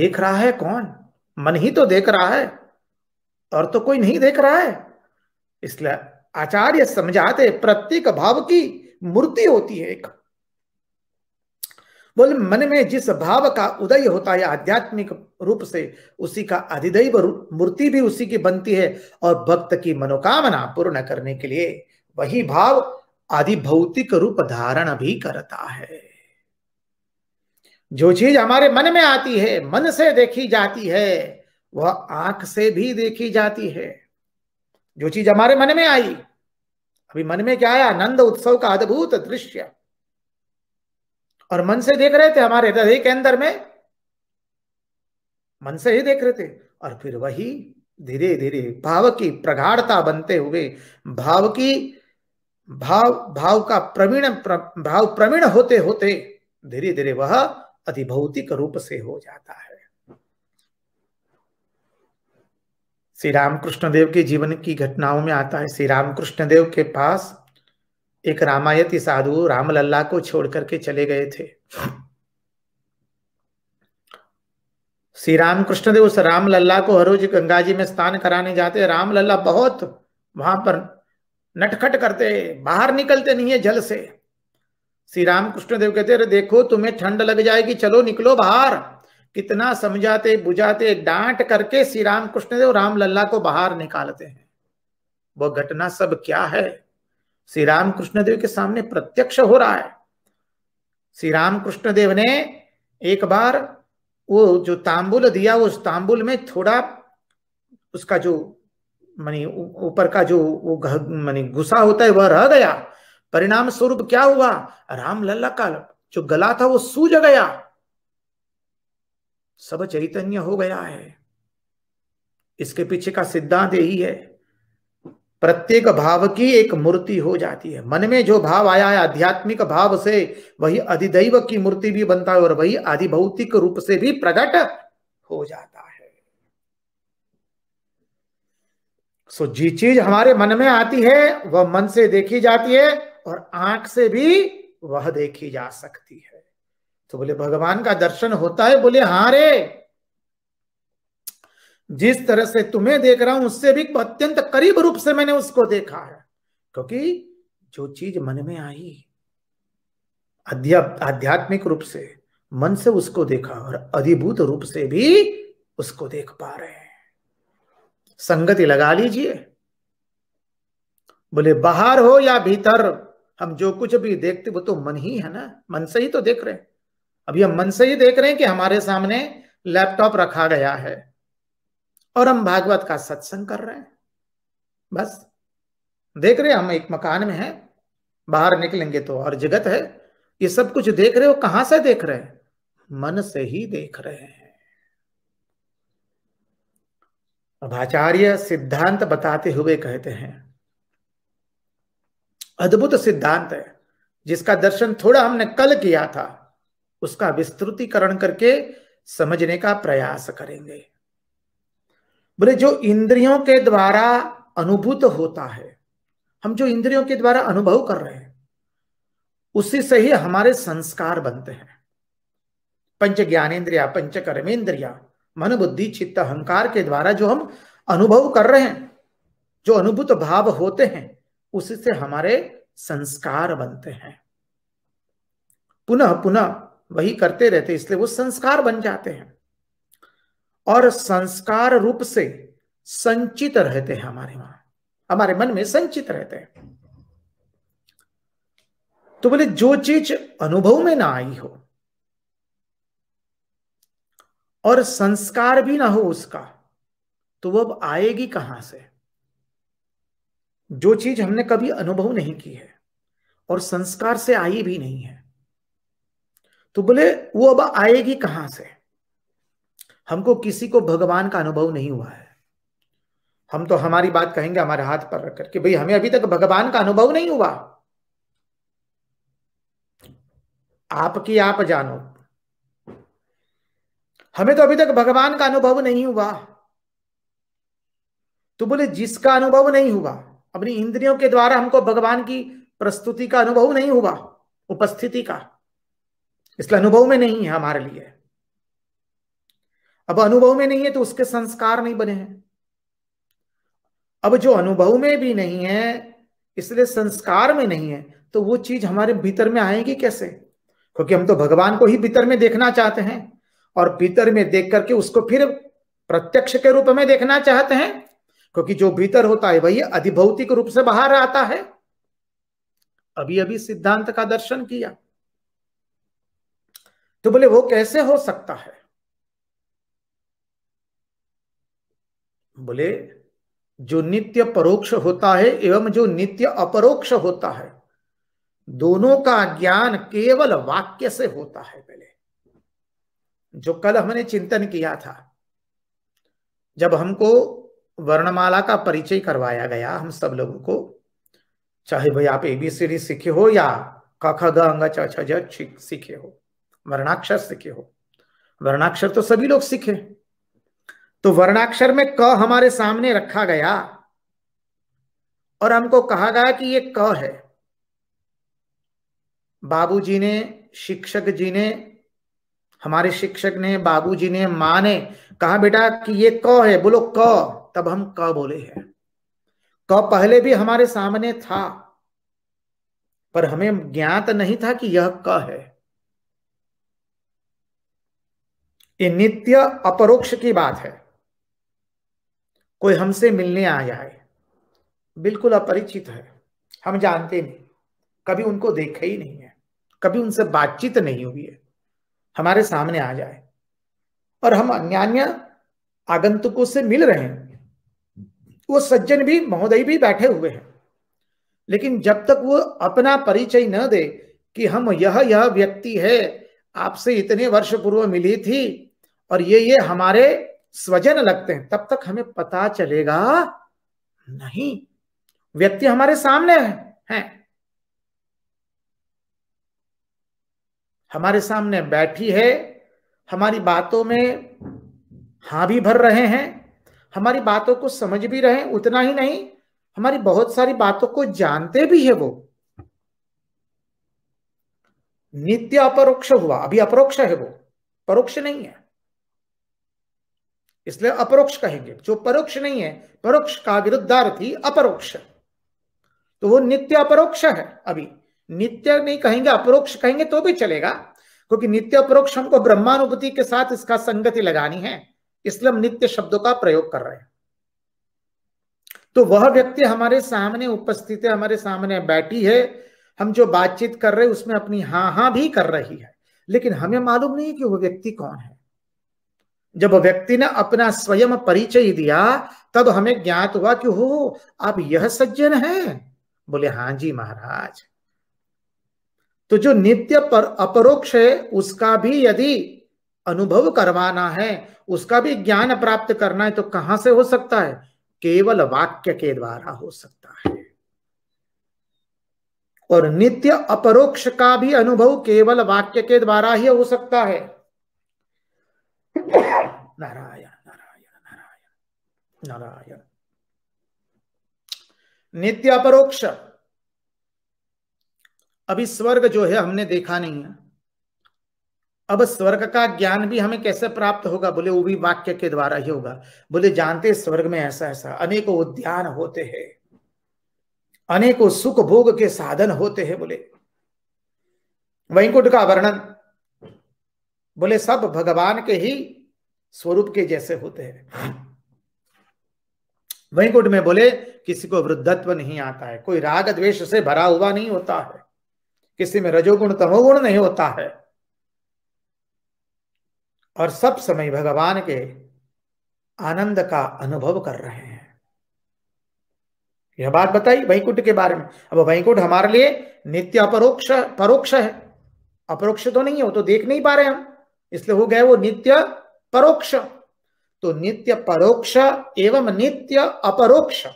देख रहा है कौन मन ही तो देख रहा है और तो कोई नहीं देख रहा है इसलिए आचार्य समझाते प्रत्येक भाव की मूर्ति होती है एक बोल मन में जिस भाव का उदय होता है आध्यात्मिक रूप से उसी का अधिदैव मूर्ति भी उसी की बनती है और भक्त की मनोकामना पूर्ण करने के लिए वही भाव आदि भौतिक रूप धारण भी करता है जो चीज हमारे मन में आती है मन से देखी जाती है वह आंख से भी देखी जाती है जो चीज हमारे मन में आई अभी मन में क्या आया आनंद उत्सव का अद्भुत दृश्य और मन से देख रहे थे हमारे हृदय के अंदर में मन से ही देख रहे थे और फिर वही धीरे धीरे भाव की प्रगाढ़ता बनते हुए भाव की भाव भाव का प्रवीण प्र, भाव प्रवीण होते होते धीरे धीरे वह अधिभौतिक रूप से हो जाता है श्री रामकृष्ण देव के जीवन की घटनाओं में आता है श्री रामकृष्ण देव के पास एक रामायती साधु रामलल्ला को छोड़ करके चले गए थे श्री रामकृष्ण देव उस रामलल्ला को हर रोज गंगा जी में स्नान कराने जाते रामलल्ला बहुत वहां पर नटखट करते बाहर निकलते नहीं है जल से श्री राम देव कहते अरे देखो तुम्हें ठंड लग जाएगी चलो निकलो बाहर कितना समझाते बुझाते डांट करके श्री राम कृष्णदेव राम लल्ला को बाहर निकालते हैं वह घटना सब क्या है श्री राम कृष्णदेव के सामने प्रत्यक्ष हो रहा है श्री राम कृष्णदेव ने एक बार वो जो तांबुल दिया उस तांबुल में थोड़ा उसका जो मनी ऊपर का जो वो मानी गुस्सा होता है वह रह गया परिणाम स्वरूप क्या हुआ राम लल्ला का जो गला था वो सूज गया सब चैतन्य हो गया है इसके पीछे का सिद्धांत यही है प्रत्येक भाव की एक मूर्ति हो जाती है मन में जो भाव आया है आध्यात्मिक भाव से वही अधिदैव की मूर्ति भी बनता है और वही आधिभौतिक रूप से भी प्रकट हो जाता है सो जी चीज हमारे मन में आती है वह मन से देखी जाती है और आंख से भी वह देखी जा सकती है तो बोले भगवान का दर्शन होता है बोले हाँ रे जिस तरह से तुम्हें देख रहा हूं उससे भी अत्यंत करीब रूप से मैंने उसको देखा है क्योंकि जो चीज मन में आई आध्यात्मिक रूप से मन से उसको देखा और अधिभूत रूप से भी उसको देख पा रहे हैं संगति लगा लीजिए बोले बाहर हो या भीतर हम जो कुछ भी देखते वो तो मन ही है ना मन से ही तो देख रहे हैं अभी हम मन से ही देख रहे हैं कि हमारे सामने लैपटॉप रखा गया है और हम भागवत का सत्संग कर रहे हैं बस देख रहे हैं हम एक मकान में हैं बाहर निकलेंगे तो और जगत है ये सब कुछ देख रहे हो कहां से देख रहे हैं मन से ही देख रहे हैं अब आचार्य सिद्धांत बताते हुए कहते हैं अद्भुत सिद्धांत है जिसका दर्शन थोड़ा हमने कल किया था उसका विस्तृतीकरण करके समझने का प्रयास करेंगे बोले जो इंद्रियों के द्वारा अनुभूत होता है हम जो इंद्रियों के द्वारा अनुभव कर रहे हैं उसी से ही हमारे संस्कार बनते हैं पंच ज्ञानेन्द्रिया पंच कर्मेंद्रिया मन बुद्धि चित्त अहंकार के द्वारा जो हम अनुभव कर रहे हैं जो अनुभूत भाव होते हैं उसी से हमारे संस्कार बनते हैं पुनः पुनः वही करते रहते इसलिए वो संस्कार बन जाते हैं और संस्कार रूप से संचित रहते हैं हमारे वहां हमारे मन में संचित रहते हैं तो बोले जो चीज अनुभव में ना आई हो और संस्कार भी ना हो उसका तो वह आएगी कहां से जो चीज हमने कभी अनुभव नहीं की है और संस्कार से आई भी नहीं है तो बोले वो अब आएगी कहां से हमको किसी को भगवान का अनुभव नहीं हुआ है हम तो हमारी बात कहेंगे हमारे हाथ पर रखकर कि भाई हमें अभी तक भगवान का अनुभव नहीं हुआ आपकी आप जानो हमें तो अभी तक भगवान का अनुभव नहीं हुआ तो बोले जिसका अनुभव नहीं हुआ अपनी इंद्रियों के द्वारा हमको भगवान की प्रस्तुति का अनुभव नहीं हुआ उपस्थिति का इसलिए अनुभव में नहीं है हमारे लिए अब अनुभव में नहीं है तो उसके संस्कार नहीं बने हैं अब जो अनुभव में भी नहीं है इसलिए संस्कार में नहीं है तो वो चीज हमारे भीतर में आएगी कैसे क्योंकि हम तो भगवान को ही भीतर में देखना चाहते हैं और भीतर में देख करके उसको फिर प्रत्यक्ष के रूप में देखना चाहते हैं क्योंकि जो भीतर होता है वही अधिभौतिक रूप से बाहर आता है अभी अभी सिद्धांत का दर्शन किया तो बोले वो कैसे हो सकता है बोले जो नित्य परोक्ष होता है एवं जो नित्य अपरोक्ष होता है दोनों का ज्ञान केवल वाक्य से होता है पहले जो कल हमने चिंतन किया था जब हमको वर्णमाला का परिचय करवाया गया हम सब लोगों को चाहे भाई आप एबीसीडी सीखे हो या कख ग अंग छ सीखे हो वर्णाक्षर सीखे हो वर्णाक्षर तो सभी लोग सीखे तो वर्णाक्षर में क हमारे सामने रखा गया और हमको कहा गया कि ये क है बाबूजी ने शिक्षक जी ने हमारे शिक्षक ने बाबूजी ने माँ ने कहा बेटा कि ये क है बोलो क तब हम क बोले हैं क पहले भी हमारे सामने था पर हमें ज्ञात नहीं था कि यह क है ये नित्य अपरोक्ष की बात है कोई हमसे मिलने आ जाए बिल्कुल अपरिचित है हम जानते नहीं कभी उनको देखा ही नहीं है कभी उनसे बातचीत नहीं हुई है हमारे सामने आ जाए और हम अन्य आगंतुकों से मिल रहे हैं वो सज्जन भी महोदय भी बैठे हुए हैं लेकिन जब तक वो अपना परिचय न दे कि हम यह यह व्यक्ति है आपसे इतने वर्ष पूर्व मिली थी और ये ये हमारे स्वजन लगते हैं तब तक हमें पता चलेगा नहीं व्यक्ति हमारे सामने है, है हमारे सामने बैठी है हमारी बातों में हां भी भर रहे हैं हमारी बातों को समझ भी रहे उतना ही नहीं हमारी बहुत सारी बातों को जानते भी है वो नित्य अपरोक्ष हुआ अभी अपरोक्ष है वो परोक्ष नहीं है इसलिए अपरोक्ष कहेंगे जो परोक्ष नहीं है परोक्ष का विरुद्धार्थी अपरोक्ष तो वो नित्य अपरोक्ष है अभी नित्य नहीं कहेंगे अपरोक्ष कहेंगे तो भी चलेगा क्योंकि नित्य अपरोक्ष हमको ब्रह्मानुभूति के साथ इसका संगति लगानी है इसलिए हम नित्य शब्दों का प्रयोग कर रहे हैं तो वह व्यक्ति हमारे सामने उपस्थित है हमारे सामने बैठी है हम जो बातचीत कर रहे हैं उसमें अपनी हा हा भी कर रही है लेकिन हमें मालूम नहीं कि वह व्यक्ति कौन है जब व्यक्ति ने अपना स्वयं परिचय दिया तब हमें ज्ञात हुआ कि हो आप यह सज्जन है बोले हां जी महाराज तो जो नित्य पर अपरोक्ष है उसका भी यदि अनुभव करवाना है उसका भी ज्ञान प्राप्त करना है तो कहां से हो सकता है केवल वाक्य के द्वारा हो सकता है और नित्य अपरोक्ष का भी अनुभव केवल वाक्य के द्वारा ही हो सकता है नारायण नारायण नारायण नारायण नित्य अपरोक्ष अभी स्वर्ग जो है हमने देखा नहीं है अब स्वर्ग का ज्ञान भी हमें कैसे प्राप्त होगा बोले वो भी वाक्य के द्वारा ही होगा बोले जानते स्वर्ग में ऐसा ऐसा अनेक उद्यान होते हैं अनेकों सुख भोग के साधन होते हैं बोले वैंकुट का वर्णन बोले सब भगवान के ही स्वरूप के जैसे होते हैं वैंकुट में बोले किसी को वृद्धत्व नहीं आता है कोई राग द्वेष से भरा हुआ नहीं होता है किसी में रजोगुण तमोगुण नहीं होता है और सब समय भगवान के आनंद का अनुभव कर रहे हैं यह बात बताई वैकुंठ के बारे में अब वैकुंठ हमारे लिए नित्य अपरोक्ष परोक्ष है अपरोक्ष तो नहीं है वो तो देख नहीं पा रहे हम इसलिए हो गए वो नित्य परोक्ष तो नित्य परोक्ष एवं नित्य अपरोक्ष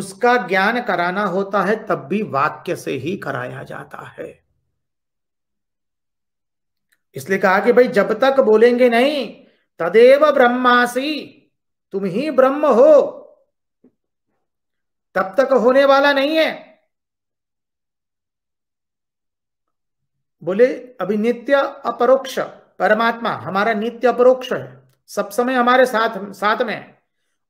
उसका ज्ञान कराना होता है तब भी वाक्य से ही कराया जाता है इसलिए कहा कि भाई जब तक बोलेंगे नहीं तदेव ब्रह्मासी तुम ही ब्रह्म हो तब तक होने वाला नहीं है बोले अभी नित्य अपरोक्ष परमात्मा हमारा नित्य अपरोक्ष है सब समय हमारे साथ साथ में है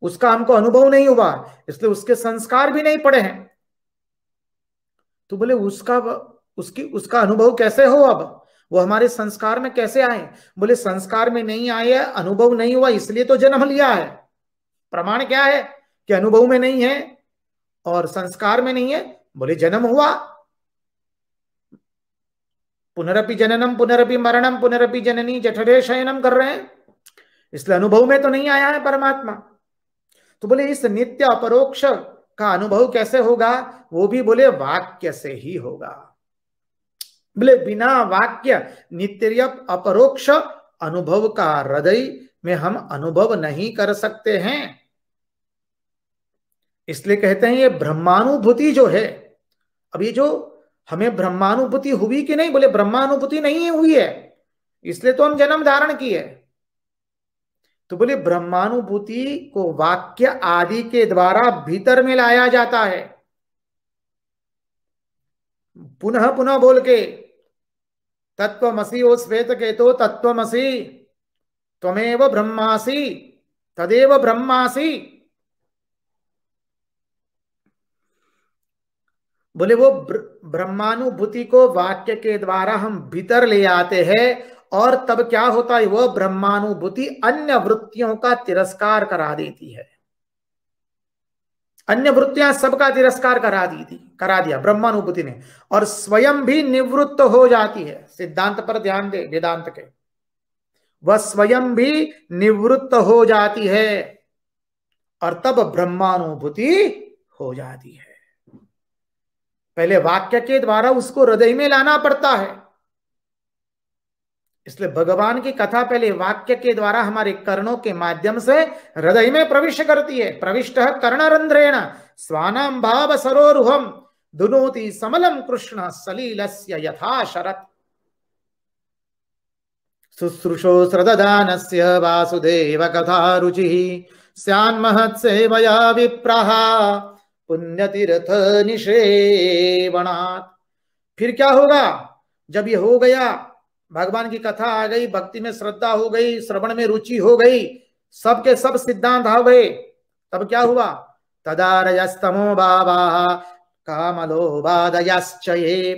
उसका हमको अनुभव नहीं हुआ इसलिए उसके संस्कार भी नहीं पड़े हैं तो बोले उसका उसकी उसका अनुभव कैसे हो अब वो हमारे संस्कार में कैसे आए बोले संस्कार में नहीं आए अनुभव नहीं हुआ इसलिए तो जन्म लिया है प्रमाण क्या है कि अनुभव में नहीं है और संस्कार में नहीं है बोले जन्म हुआ पुनरपि जननम पुनरपि मरणम पुनरपि जननी जठरे शयनम कर रहे हैं इसलिए अनुभव में तो नहीं आया है परमात्मा तो बोले इस नित्य अपरोक्ष का अनुभव कैसे होगा वो भी बोले वाक्य से ही होगा बोले बिना वाक्य नित्य अपरोक्ष अनुभव का हृदय में हम अनुभव नहीं कर सकते हैं इसलिए कहते हैं ये ब्रह्मानुभूति जो है अब ये जो हमें ब्रह्मानुभूति हुई कि नहीं बोले ब्रह्मानुभूति नहीं हुई है इसलिए तो हम जन्म धारण किए तो बोले ब्रह्मानुभूति को वाक्य आदि के द्वारा भीतर में लाया जाता है पुनः पुनः बोल के तत्वसी ओ श्वेत केतो तत्वसी तमेव ब्रह्मासी तदेव ब्रह्मासी बोले वो ब्रह्मानुभूति को वाक्य के द्वारा हम भीतर ले आते हैं और तब क्या होता है वह ब्रह्मानुभूति अन्य वृत्तियों का तिरस्कार करा देती है अन्य वृत्तियां सबका तिरस्कार करा दी थी करा दिया ब्रह्मानुभूति ने और स्वयं भी निवृत्त हो जाती है सिद्धांत पर ध्यान दे वेदांत के वह स्वयं भी निवृत्त हो जाती है और तब ब्रह्मानुभूति हो जाती है पहले वाक्य के द्वारा उसको हृदय में लाना पड़ता है इसलिए भगवान की कथा पहले वाक्य के द्वारा हमारे कर्णों के माध्यम से हृदय में प्रविष्ट करती है प्रविष्ट कर्णरंध्रेण स्वानाम भाव सरोम दुनोति समलम कृष्ण सलील यथा शरत शुश्रूषो श्रदान से वासुदेव कथा रुचि सन्महत्सेवया विप्रह पुण्यतीर्थ निषेवणात् फिर क्या होगा जब ये हो गया भगवान की कथा आ गई भक्ति में श्रद्धा हो गई श्रवण में रुचि हो गई सबके सब सिद्धांत आ गए तब क्या हुआ तदारजस्तमो बाबा कामलो बाधयश्च ये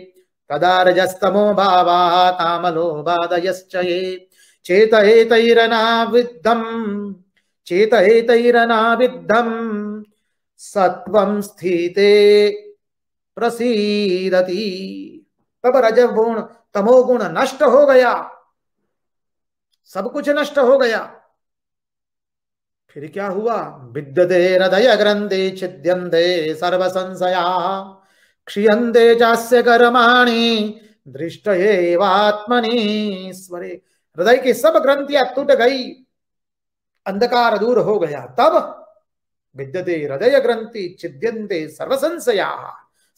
तदारजस्तमो बाबा कामलो बाधयश्च ये तैरना विद्धम सत्व स्थिते प्रसीदति तब रजगुण तमोगुण नष्ट हो गया सब कुछ नष्ट हो गया फिर क्या हुआ विद्यते हृदय ग्रंथे छिद्यंदे सर्व संशया क्षीयते चास्य कर्माणी दृष्ट एवात्मनीश्वरे हृदय की सब ग्रंथियां टूट गई अंधकार दूर हो गया तब विद्यते हृदय ग्रंथि छिद्यंते सर्व संशया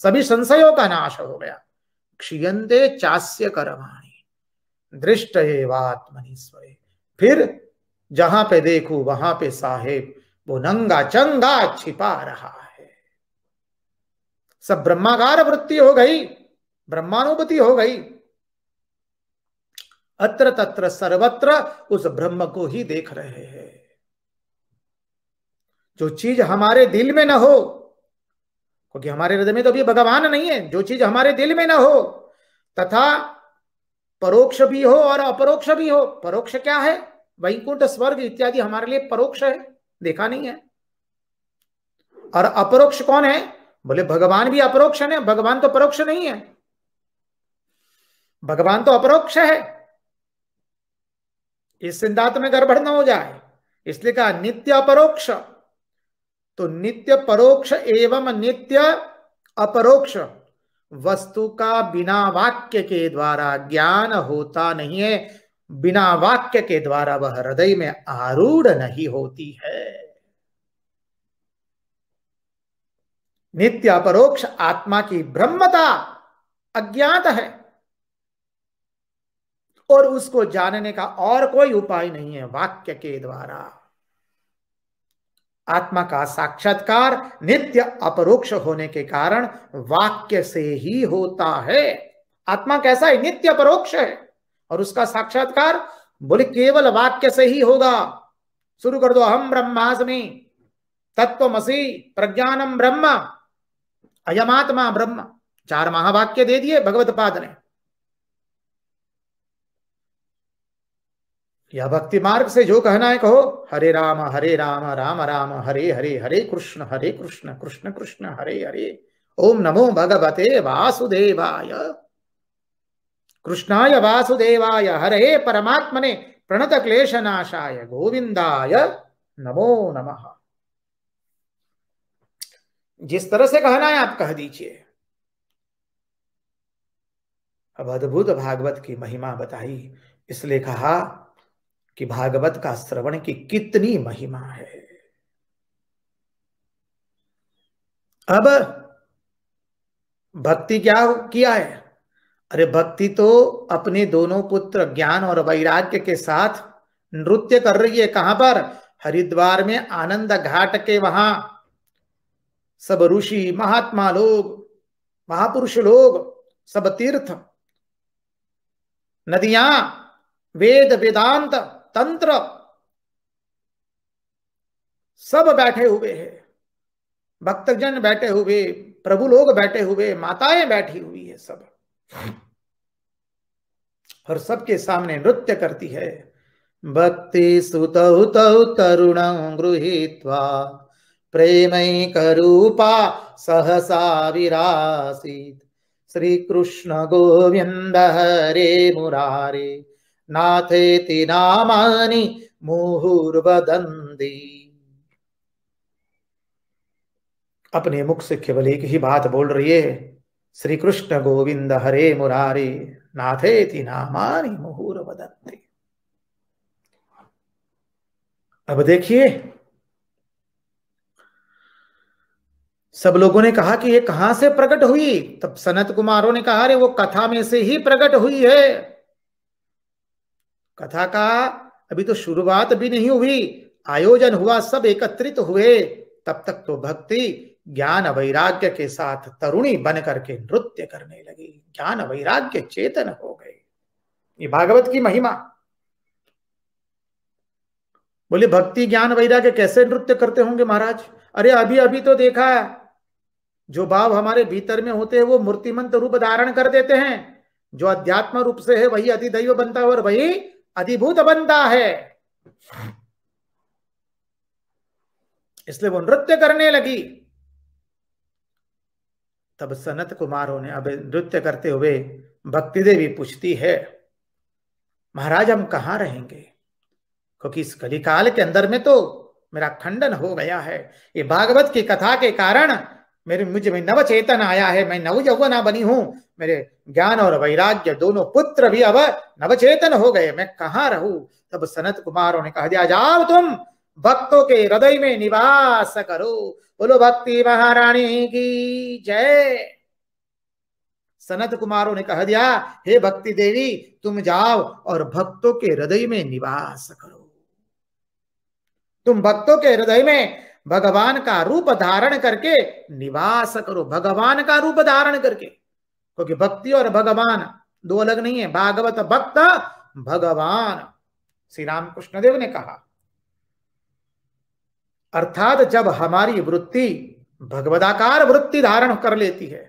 सभी संशयों का नाश हो गया क्षीयते चास्य कर्माणी दृष्ट एवात्मनि स्वय फिर जहां पे देखू वहां पे साहेब वो नंगा चंगा छिपा रहा है सब ब्रह्माकार वृत्ति हो गई ब्रह्मानुभूति हो गई अत्र तत्र सर्वत्र उस ब्रह्म को ही देख रहे हैं जो चीज हमारे दिल में न हो क्योंकि हमारे हृदय में तो अभी भगवान नहीं है जो चीज हमारे दिल में ना हो तथा परोक्ष भी हो और अपरोक्ष भी हो परोक्ष क्या है वैकुंठ स्वर्ग इत्यादि हमारे लिए परोक्ष है देखा नहीं है और अपरोक्ष कौन है बोले भगवान भी अपरोक्ष है भगवान तो परोक्ष नहीं है भगवान तो अपरोक्ष है इस सिद्धांत में गड़बड़ ना हो जाए इसलिए कहा नित्य अपरोक्ष तो नित्य परोक्ष एवं नित्य अपरोक्ष वस्तु का बिना वाक्य के द्वारा ज्ञान होता नहीं है बिना वाक्य के द्वारा वह हृदय में आरूढ़ नहीं होती है नित्य अपरोक्ष आत्मा की ब्रह्मता अज्ञात है और उसको जानने का और कोई उपाय नहीं है वाक्य के द्वारा आत्मा का साक्षात्कार नित्य अपरोक्ष होने के कारण वाक्य से ही होता है आत्मा कैसा है नित्य परोक्ष है और उसका साक्षात्कार बोले केवल वाक्य से ही होगा शुरू कर दो हम ब्रह्मास्मि तत्वमसी प्रज्ञानम ब्रह्म अयमात्मा ब्रह्म चार महावाक्य दे दिए भगवत पाद ने यह भक्ति मार्ग से जो कहना है कहो हरे राम हरे राम राम राम हरे हरे हरे कृष्ण हरे कृष्ण कृष्ण कृष्ण हरे हरे ओम नमो भगवते वासुदेवाय कृष्णाय वासुदेवाय हरे परमात्मने प्रणत क्लेशनाशाय गोविंदाय नमो नमः जिस तरह से कहना है आप कह दीजिए अब अद्भुत भागवत की महिमा बताई इसलिए कहा कि भागवत का श्रवण की कितनी महिमा है अब भक्ति क्या किया है अरे भक्ति तो अपने दोनों पुत्र ज्ञान और वैराग्य के साथ नृत्य कर रही है कहां पर हरिद्वार में आनंद घाट के वहां सब ऋषि महात्मा लोग महापुरुष लोग सब तीर्थ नदियां वेद वेदांत तंत्र सब बैठे हुए हैं भक्तजन बैठे हुए प्रभु लोग बैठे हुए माताएं बैठी हुई है सब और सबके सामने नृत्य करती है भक्ति सुत तरुण तरुण प्रेम करूपा सहसा विरासी श्री कृष्ण गोविंद हरे मुरारे नाथेति नामानि मुहुर्वदन्ति अपने मुख से केवल एक ही बात बोल रही है श्री कृष्ण गोविंद हरे मुरारी नाथे नाथेति मुहूर मुहुर्वदन्ति अब देखिए सब लोगों ने कहा कि ये कहां से प्रकट हुई तब सनत कुमारों ने कहा अरे वो कथा में से ही प्रकट हुई है कथा का अभी तो शुरुआत भी नहीं हुई आयोजन हुआ सब एकत्रित हुए तब तक तो भक्ति ज्ञान वैराग्य के साथ तरुणी बन करके नृत्य करने लगी ज्ञान वैराग्य चेतन हो गए ये भागवत की महिमा बोले भक्ति ज्ञान वैराग्य कैसे नृत्य करते होंगे महाराज अरे अभी अभी तो देखा जो भाव हमारे भीतर में होते हैं वो मूर्तिमंत रूप धारण कर देते हैं जो अध्यात्म रूप से है वही अतिदैव बनता है और वही अधिभूत बनता है इसलिए वो नृत्य करने लगी तब सनत कुमारों ने अब नृत्य करते हुए भक्ति देवी पूछती है महाराज हम कहाँ रहेंगे क्योंकि इस कलिकाल के अंदर में तो मेरा खंडन हो गया है ये भागवत की कथा के कारण मेरे मुझे में नव चेतन आया है मैं नव यौवना बनी हूं मेरे ज्ञान और वैराग्य दोनों पुत्र भी अब नवचेतन हो गए मैं कहा रहू तब सनत कुमारों ने कह दिया जाओ तुम भक्तों के हृदय में निवास करो बोलो भक्ति महारानी की जय सनत कुमारों ने कह दिया हे भक्ति देवी तुम जाओ और भक्तों के हृदय में निवास करो तुम भक्तों के हृदय में भगवान का रूप धारण करके निवास करो भगवान का रूप धारण करके क्योंकि भक्ति और भगवान दो अलग नहीं है भागवत भक्त भगवान श्री राम देव ने कहा अर्थात जब हमारी वृत्ति भगवदाकार वृत्ति धारण कर लेती है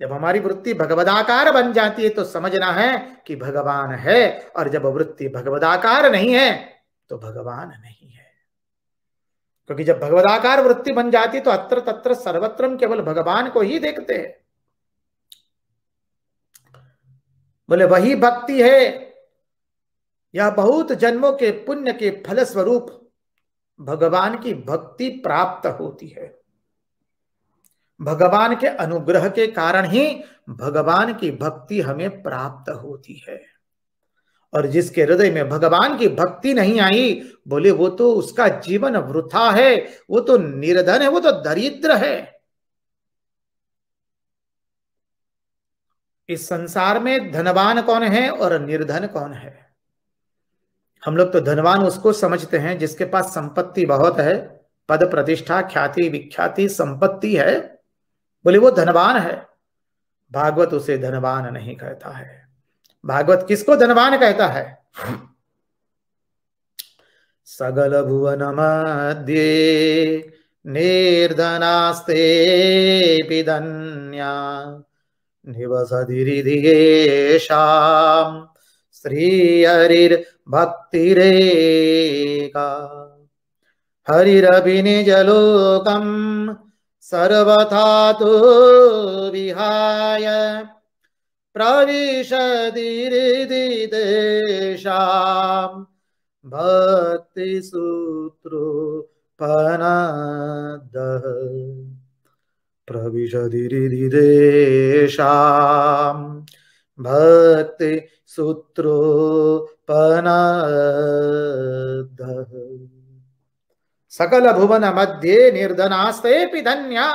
जब हमारी वृत्ति भगवदाकार बन जाती है तो समझना है कि भगवान है और जब वृत्ति भगवदाकार नहीं है तो भगवान नहीं क्योंकि जब भगवदाकार वृत्ति बन जाती तो अत्र तत्र सर्वत्र केवल भगवान को ही देखते हैं बोले वही भक्ति है यह बहुत जन्मों के पुण्य के फल स्वरूप भगवान की भक्ति प्राप्त होती है भगवान के अनुग्रह के कारण ही भगवान की भक्ति हमें प्राप्त होती है और जिसके हृदय में भगवान की भक्ति नहीं आई बोले वो तो उसका जीवन वृथा है वो तो निर्धन है वो तो दरिद्र है इस संसार में धनवान कौन है और निर्धन कौन है हम लोग तो धनवान उसको समझते हैं जिसके पास संपत्ति बहुत है पद प्रतिष्ठा ख्याति विख्याति संपत्ति है बोले वो धनवान है भागवत उसे धनवान नहीं कहता है भागवत किसको धनवान कहता है सगल भुवन मध्य निर्धनास्ते धन्या निवसधिरिधियेषां श्रीहरिर्भक्तिरेका हरिरभिनिजलोकं सर्वथा तो विहाय प्रविशदिशाक्तिसूत्रोपनदः प्रविशदि हरिदेशा भक्तिसूत्रोपनः सकलभुवनमध्ये निर्धनास्तेऽपि धन्या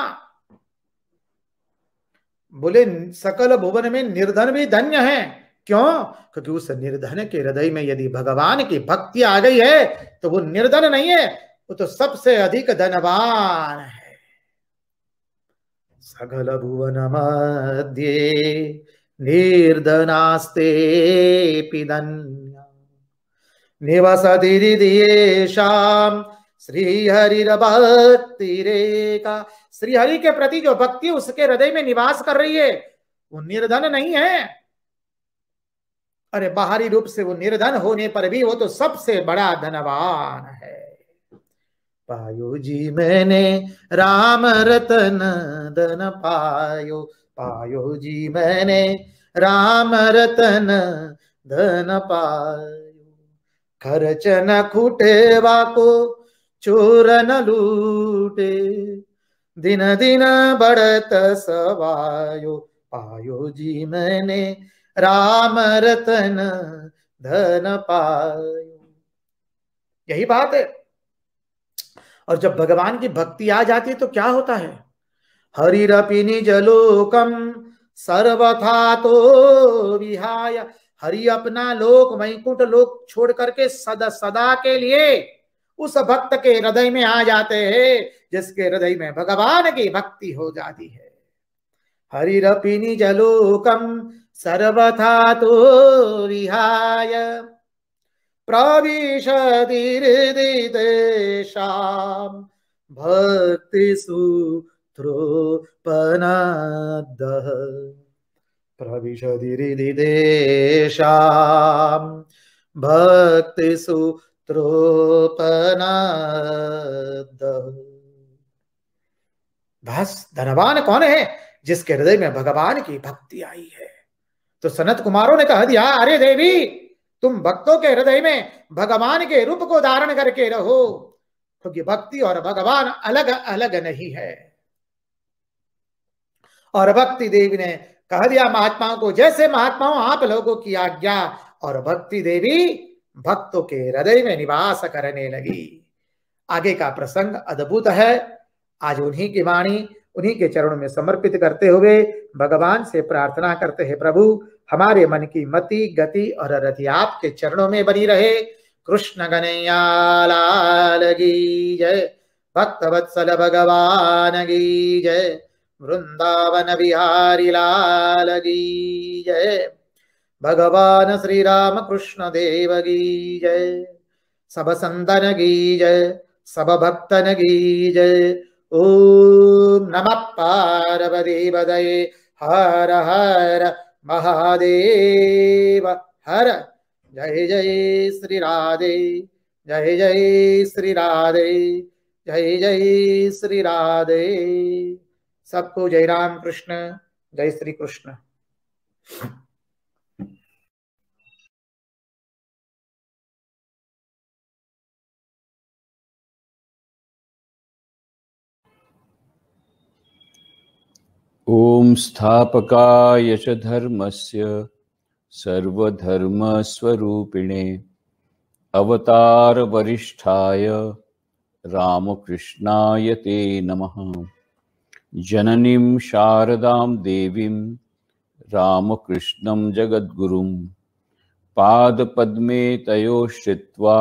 बोले सकल भुवन में निर्धन भी धन्य है क्यों क्योंकि उस निर्धन के हृदय में यदि भगवान की भक्ति आ गई है तो वो निर्धन नहीं है वो तो सबसे अधिक धनवान है सकल भुवन मध्य निर्धनास्ते धन्य निवसति रेखा श्रीहरि के प्रति जो भक्ति उसके हृदय में निवास कर रही है वो निर्धन नहीं है अरे बाहरी रूप से वो निर्धन होने पर भी वो तो सबसे बड़ा धनवान है पायो जी मैंने राम रतन धन पायो पायो जी मैंने राम रतन धन पायो खर्च न खुटेवा को चोर न लूटे दिन दिन बढ़त सवायो पायो जी मैंने राम रतन धन पायो यही बात है और जब भगवान की भक्ति आ जाती है तो क्या होता है हरिपिनी जलोकम सर्वथा तो विहाय हरि अपना लोक वैकुंठ लोक छोड़ करके सदा सदा के लिए उस भक्त के हृदय में आ जाते हैं जिसके हृदय में भगवान की भक्ति हो जाती है हरिपि निजलोकम सर्वथा तो रिहाय प्रवेश भक्ति सूत्रोपनद प्रविशति भक्ति सूत्रोपनद बस धनवान कौन है जिसके हृदय में भगवान की भक्ति आई है तो सनत कुमारों ने कहा दिया अरे देवी तुम भक्तों के हृदय में भगवान के रूप को धारण करके रहो क्योंकि तो भक्ति और भगवान अलग अलग नहीं है और भक्ति देवी ने कह दिया महात्माओं को जैसे महात्माओं आप लोगों की आज्ञा और भक्ति देवी भक्तों के हृदय में निवास करने लगी आगे का प्रसंग अद्भुत है आज उन्हीं की वाणी उन्हीं के चरणों में समर्पित करते हुए भगवान से प्रार्थना करते हैं प्रभु हमारे मन की मति गति और रति आपके चरणों में बनी रहे कृष्ण गणयाल की जय भक्त वत्सल भगवान की जय वृंदावन बिहारी लाल की जय भगवान श्री राम कृष्ण देव की जय सब संतन की जय सब भक्तन की जय नम नमः पार्वतीपदये हर हर महादेव हर जय जय श्री राधे जय जय श्री राधे जय जय श्री राधे सबको जय राम कृष्ण जय श्री कृष्ण ॐ स्थापकाय च धर्मस्य सर्वधर्मस्वरूपिणे अवतारवरिष्ठाय रामकृष्णाय ते नमः जननीं शारदां देवीं रामकृष्णं जगद्गुरुं पादपद्मे तयोश्चित्वा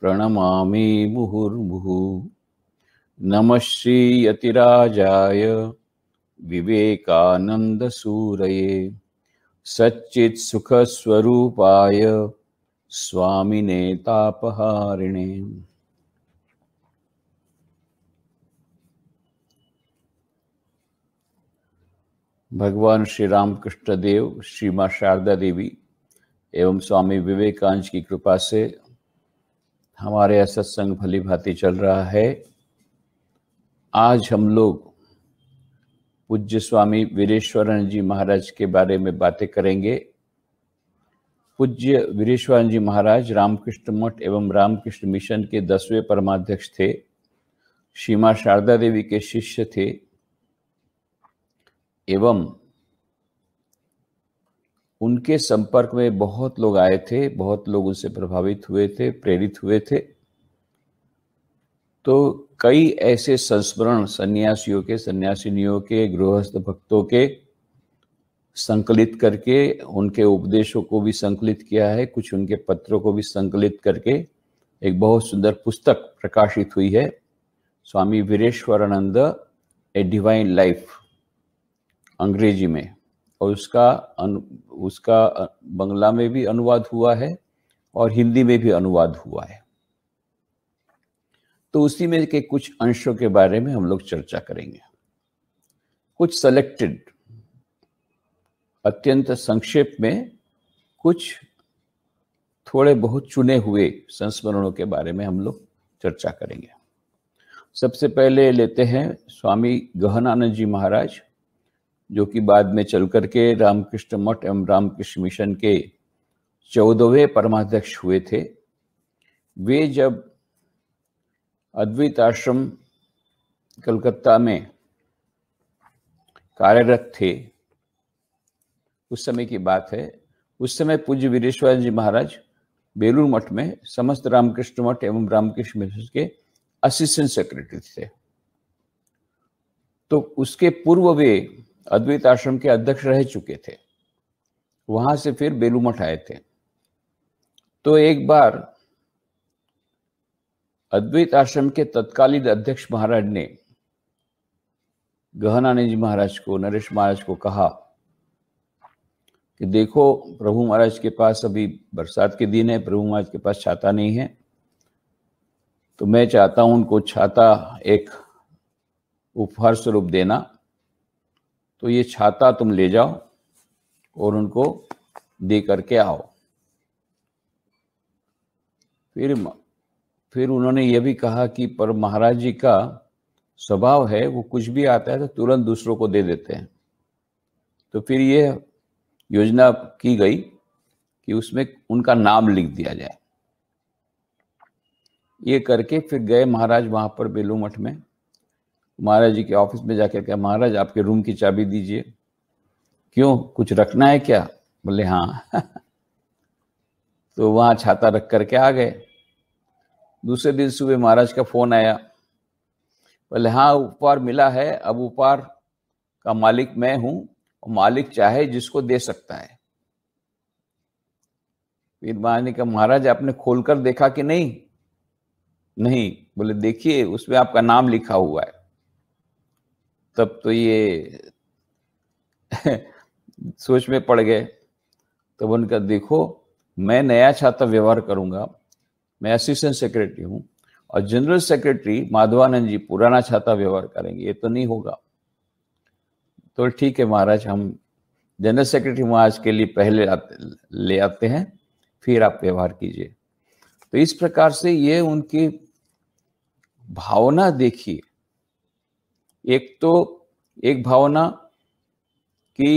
प्रणमामि मुहुर्मुहुः नमः श्रीयतिराजाय विवेकानंद विवेकानन्दसूरये सच्चित्सुखस्वरूपाय स्वामी तापहारिणे भगवान श्री रामकृष्ण देव श्री माँ शारदा देवी एवं स्वामी विवेकांश की कृपा से हमारे यहाँ सत्संग भली भांति चल रहा है आज हम लोग पूज्य स्वामी वीरेश्वरण जी महाराज के बारे में बातें करेंगे पूज्य वीरेश्वरण जी महाराज रामकृष्ण मठ एवं रामकृष्ण मिशन के दसवें परमाध्यक्ष थे सीमा शारदा देवी के शिष्य थे एवं उनके संपर्क में बहुत लोग आए थे बहुत लोग उनसे प्रभावित हुए थे प्रेरित हुए थे तो कई ऐसे संस्मरण सन्यासियों के सन्यासिनियों के गृहस्थ भक्तों के संकलित करके उनके उपदेशों को भी संकलित किया है कुछ उनके पत्रों को भी संकलित करके एक बहुत सुंदर पुस्तक प्रकाशित हुई है स्वामी वीरेश्वरानंद ए डिवाइन लाइफ अंग्रेजी में और उसका अनु, उसका बंगला में भी अनुवाद हुआ है और हिंदी में भी अनुवाद हुआ है तो उसी में के कुछ अंशों के बारे में हम लोग चर्चा करेंगे कुछ सेलेक्टेड अत्यंत संक्षेप में कुछ थोड़े बहुत चुने हुए संस्मरणों के बारे में हम लोग चर्चा करेंगे सबसे पहले लेते हैं स्वामी गहनानंद जी महाराज जो कि बाद में चल करके रामकृष्ण मठ एवं रामकृष्ण मिशन के चौदहवें परमाध्यक्ष हुए थे वे जब अद्वित आश्रम कलकत्ता में कार्यरत थे उस समय की बात है उस समय पूज्य वीरेश्वर जी महाराज बेलूर मठ में समस्त रामकृष्ण मठ एवं रामकृष्ण मिशन के असिस्टेंट सेक्रेटरी थे तो उसके पूर्व वे अद्वैत आश्रम के अध्यक्ष रह चुके थे वहां से फिर बेलू मठ आए थे तो एक बार अद्वैत आश्रम के तत्कालीन अध्यक्ष महाराज ने गहनानंद जी महाराज को नरेश महाराज को कहा कि देखो प्रभु महाराज के पास अभी बरसात के दिन है प्रभु महाराज के पास छाता नहीं है तो मैं चाहता हूं उनको छाता एक उपहार स्वरूप देना तो ये छाता तुम ले जाओ और उनको दे करके आओ फिर फिर उन्होंने यह भी कहा कि पर महाराज जी का स्वभाव है वो कुछ भी आता है तो तुरंत दूसरों को दे देते हैं तो फिर ये योजना की गई कि उसमें उनका नाम लिख दिया जाए ये करके फिर गए महाराज वहां पर बेलू मठ में महाराज जी के ऑफिस में जाकर क्या महाराज आपके रूम की चाबी दीजिए क्यों कुछ रखना है क्या बोले हाँ तो वहां छाता रख करके आ गए दूसरे दिन सुबह महाराज का फोन आया बोले हाँ उपहार मिला है अब उपहार का मालिक मैं हूं और मालिक चाहे जिसको दे सकता है फिर महाराज ने कहा महाराज आपने खोलकर देखा कि नहीं नहीं बोले देखिए उसमें आपका नाम लिखा हुआ है तब तो ये सोच में पड़ गए तब उनका देखो मैं नया छात्र व्यवहार करूंगा मैं असिस्टेंट सेक्रेटरी हूं और जनरल सेक्रेटरी माधवानंद जी पुराना छाता व्यवहार करेंगे ये तो नहीं होगा तो ठीक है महाराज हम जनरल सेक्रेटरी महाराज के लिए पहले आते, ले आते हैं फिर आप व्यवहार कीजिए तो इस प्रकार से ये उनकी भावना देखिए एक तो एक भावना कि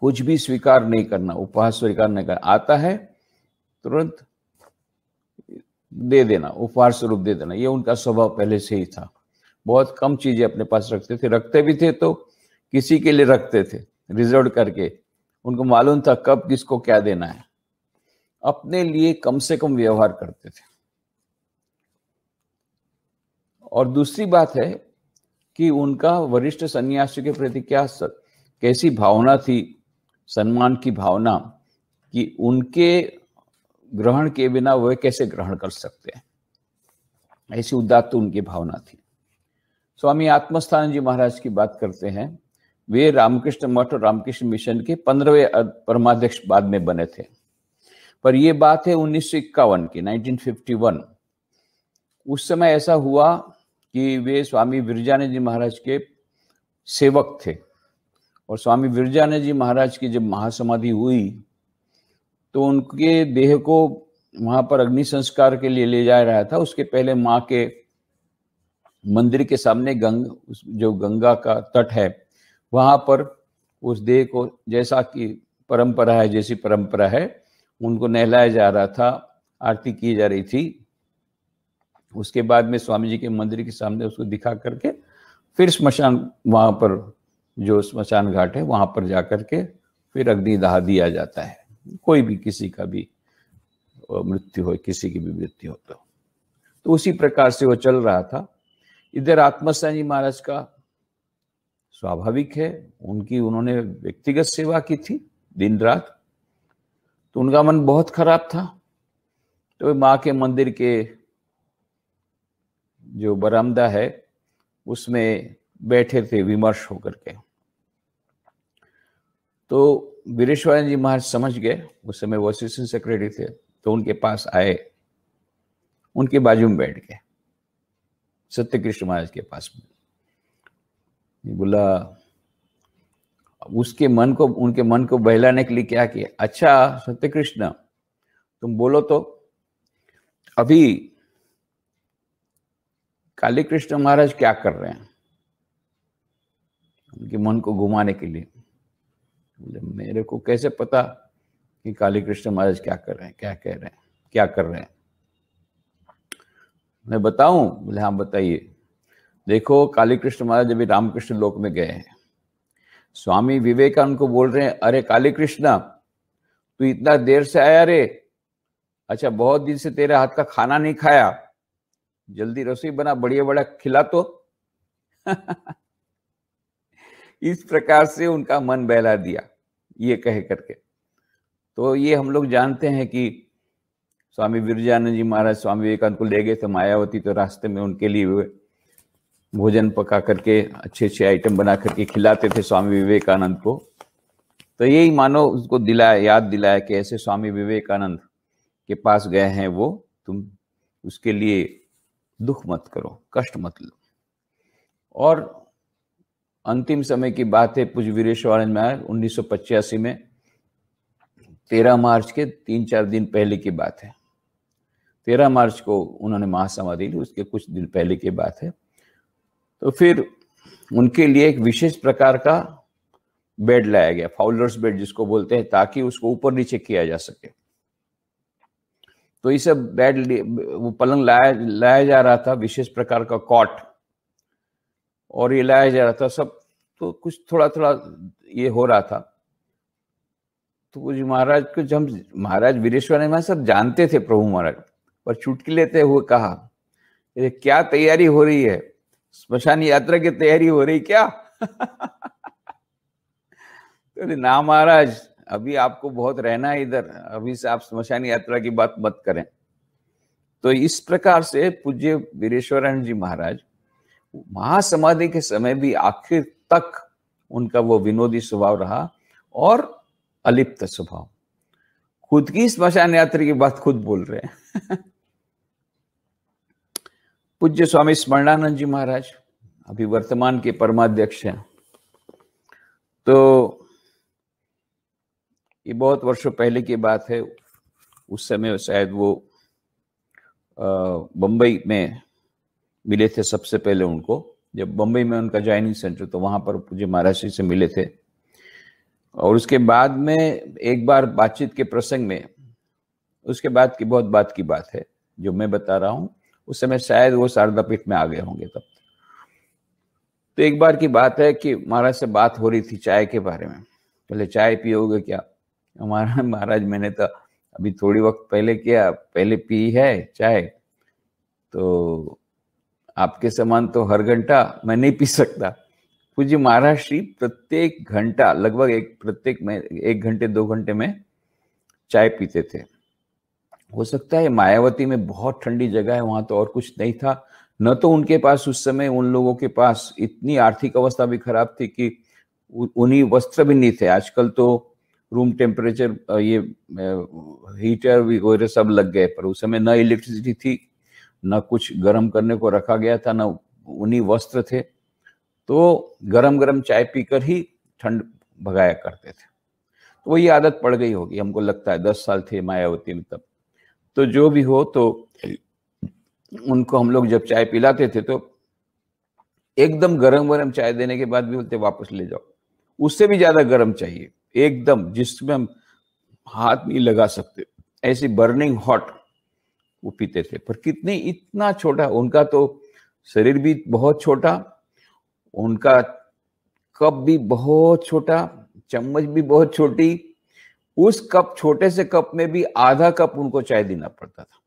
कुछ भी स्वीकार नहीं करना उपहास स्वीकार नहीं करना आता है तुरंत दे देना उपहार स्वरूप दे देना ये उनका स्वभाव पहले से ही था बहुत कम चीजें अपने पास रखते थे रखते भी थे तो किसी के लिए रखते थे रिजर्व करके उनको मालूम था कब किसको क्या देना है अपने लिए कम से कम व्यवहार करते थे और दूसरी बात है कि उनका वरिष्ठ सन्यासी के प्रति क्या कैसी भावना थी सम्मान की भावना कि उनके ग्रहण के बिना वह कैसे ग्रहण कर सकते हैं ऐसी उदात्त उनकी भावना थी स्वामी आत्मस्थान जी महाराज की बात करते हैं वे रामकृष्ण मठ और रामकृष्ण मिशन के पंद्रहवें परमाध्यक्ष बाद में बने थे पर यह बात है उन्नीस की नाइनटीन उस समय ऐसा हुआ कि वे स्वामी विरजानंद जी महाराज के सेवक थे और स्वामी विरजानंद जी महाराज की जब महासमाधि हुई तो उनके देह को वहां पर अग्नि संस्कार के लिए ले जा रहा था उसके पहले माँ के मंदिर के सामने गंग जो गंगा का तट है वहां पर उस देह को जैसा कि परंपरा है जैसी परंपरा है उनको नहलाया जा रहा था आरती की जा रही थी उसके बाद में स्वामी जी के मंदिर के सामने उसको दिखा करके फिर स्मशान वहां पर जो स्मशान घाट है वहां पर जाकर के फिर अग्नि दहा दिया जाता है कोई भी किसी का भी मृत्यु हो किसी की भी मृत्यु हो तो तो उसी प्रकार से वो चल रहा था इधर आत्मसैन जी महाराज का स्वाभाविक है उनकी उन्होंने व्यक्तिगत सेवा की थी दिन रात तो उनका मन बहुत खराब था तो माँ के मंदिर के जो बरामदा है उसमें बैठे थे विमर्श होकर के तो वीरेश्वर जी महाराज समझ गए उस समय वो असिस्टेंट सेक्रेटरी थे तो उनके पास आए उनके बाजू में बैठ गए सत्य कृष्ण महाराज के पास बोला उसके मन को उनके मन को बहलाने के लिए क्या किया अच्छा सत्य कृष्ण तुम बोलो तो अभी काली कृष्ण महाराज क्या कर रहे हैं उनके मन को घुमाने के लिए बोले मेरे को कैसे पता कि काली कृष्ण महाराज क्या कर रहे हैं क्या कह रहे हैं क्या कर रहे हैं मैं बताऊं बोले हाँ बताइए देखो काली कृष्ण महाराज अभी रामकृष्ण लोक में गए हैं स्वामी विवेकानंद को बोल रहे हैं अरे काली कृष्ण तू इतना देर से आया रे अच्छा बहुत दिन से तेरे हाथ का खाना नहीं खाया जल्दी रसोई बना बढ़िया बड़ा खिला तो इस प्रकार से उनका मन बहला दिया ये कह करके तो ये हम लोग जानते हैं कि स्वामी विरजानंद जी महाराज स्वामी विवेकानंद को ले गए थे मायावती तो रास्ते में उनके लिए भोजन पका करके अच्छे अच्छे आइटम बना करके खिलाते थे स्वामी विवेकानंद को तो यही मानो उसको दिलाया याद दिलाया कि ऐसे स्वामी विवेकानंद के पास गए हैं वो तुम उसके लिए दुख मत करो कष्ट मत लो और अंतिम समय की बात है पूज वीरेश्वर नायर उन्नीस में तेरह मार्च के तीन चार दिन पहले की बात है तेरह मार्च को उन्होंने महासमाधि ली उसके कुछ दिन पहले की बात है तो फिर उनके लिए एक विशेष प्रकार का बेड लाया गया फाउलर्स बेड जिसको बोलते हैं ताकि उसको ऊपर नीचे किया जा सके तो ये सब बेड वो पलंग लाया लाया जा रहा था विशेष प्रकार का कॉट और ये लाया जा रहा था सब तो कुछ थोड़ा थोड़ा ये हो रहा था तो जी महाराज को जब महाराज वीरेश्वर ने सब जानते थे प्रभु महाराज पर चुटकी लेते हुए कहा ये क्या तैयारी हो रही है स्मशान यात्रा की तैयारी हो रही क्या तो ना महाराज अभी आपको बहुत रहना है इधर अभी से आप स्मशान यात्रा की बात मत करें तो इस प्रकार से पूज्य वीरेश्वरण जी महाराज महासमाधि के समय भी आखिर तक उनका वो विनोदी स्वभाव रहा और अलिप्त स्वभाव खुद की स्मशान यात्री की बात खुद बोल रहे हैं पूज्य स्वामी स्मरणानंद जी महाराज अभी वर्तमान के परमाध्यक्ष हैं तो ये बहुत वर्षों पहले की बात है उस समय शायद वो बंबई में मिले थे सबसे पहले उनको जब बम्बई में उनका ज्वाइनिंग सेंटर तो वहां पर पूज्य महाराज से मिले थे और उसके बाद में एक बार बातचीत के प्रसंग में उसके बाद की बहुत बात की बात है जो मैं बता रहा हूं उस समय शायद वो शारदा पीठ में आ गए होंगे तब तो एक बार की बात है कि महाराज से बात हो रही थी चाय के बारे में पहले चाय पियोगे क्या हमारा महाराज मैंने तो अभी थोड़ी वक्त पहले किया पहले पी है चाय तो आपके समान तो हर घंटा मैं नहीं पी सकता पूज्य महाराज श्री प्रत्येक घंटा लगभग एक प्रत्येक में एक घंटे दो घंटे में चाय पीते थे हो सकता है मायावती में बहुत ठंडी जगह है वहां तो और कुछ नहीं था न तो उनके पास उस समय उन लोगों के पास इतनी आर्थिक अवस्था भी खराब थी कि उन्हीं वस्त्र भी नहीं थे आजकल तो रूम टेम्परेचर ये हीटर वगैरह सब लग गए पर उस समय न इलेक्ट्रिसिटी थी न कुछ गर्म करने को रखा गया था न उन्हीं वस्त्र थे तो गरम गरम चाय पीकर ही ठंड भगाया करते थे तो वही आदत पड़ गई होगी हमको लगता है दस साल थे मायावती में तब तो जो भी हो तो उनको हम लोग जब चाय पिलाते थे तो एकदम गरम गरम चाय देने के बाद भी बोलते वापस ले जाओ उससे भी ज्यादा गर्म चाहिए एकदम जिसमें हम हाथ नहीं लगा सकते ऐसी बर्निंग हॉट वो पीते थे पर कितने इतना छोटा उनका तो शरीर भी बहुत छोटा उनका कप भी बहुत छोटा चम्मच भी बहुत छोटी उस कप छोटे से कप में भी आधा कप उनको चाय देना पड़ता था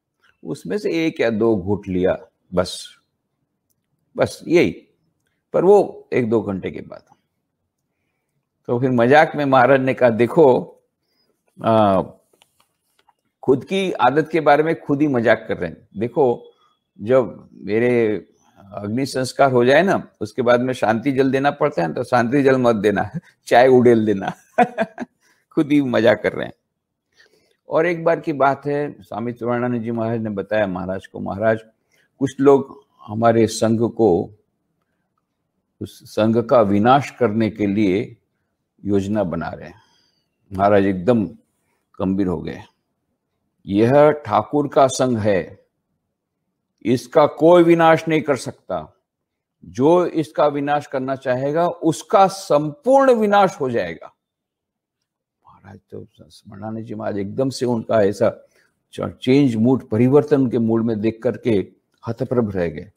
उसमें से एक या दो घूट लिया बस बस यही पर वो एक दो घंटे के बाद तो फिर मजाक में महाराज ने कहा देखो आ, खुद की आदत के बारे में खुद ही मजाक कर रहे हैं देखो जब मेरे अग्नि संस्कार हो जाए ना उसके बाद में शांति जल देना पड़ता है तो शांति जल मत देना चाय उड़ेल देना खुद ही मजाक कर रहे हैं और एक बार की बात है स्वामी चिवानंद जी महाराज ने बताया महाराज को महाराज कुछ लोग हमारे संघ को उस संघ का विनाश करने के लिए योजना बना रहे हैं महाराज एकदम गंभीर हो गए यह ठाकुर का संघ है इसका कोई विनाश नहीं कर सकता जो इसका विनाश करना चाहेगा उसका संपूर्ण विनाश हो जाएगा महाराज तो स्मरणानंद जी महाराज एकदम से उनका ऐसा चेंज मूड परिवर्तन के मूड में देख करके हतप्रभ रह गए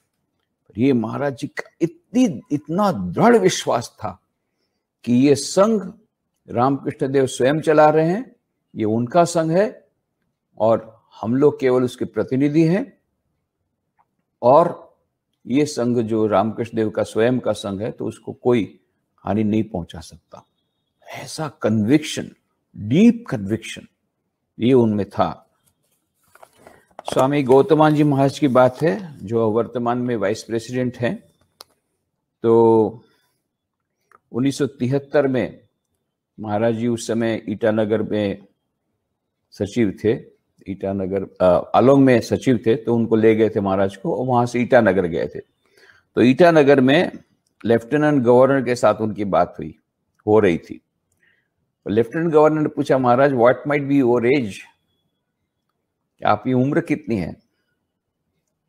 ये महाराज जी का इतनी इतना दृढ़ विश्वास था कि ये संघ रामकृष्ण देव स्वयं चला रहे हैं ये उनका संघ है और हम लोग केवल उसके प्रतिनिधि हैं और ये संघ जो रामकृष्ण देव का स्वयं का संघ है तो उसको कोई हानि नहीं पहुंचा सकता ऐसा कन्विक्शन डीप कन्विक्शन ये उनमें था स्वामी गौतमान जी महाराज की बात है जो वर्तमान में वाइस प्रेसिडेंट हैं तो 1973 में महाराज जी उस समय ईटानगर में सचिव थे ईटानगर अलोंग में सचिव थे तो उनको ले गए थे महाराज को और वहां से ईटानगर गए थे तो ईटानगर में लेफ्टिनेंट गवर्नर के साथ उनकी बात हुई हो रही थी लेफ्टिनेंट गवर्नर ने पूछा महाराज what might be your age आपकी उम्र कितनी है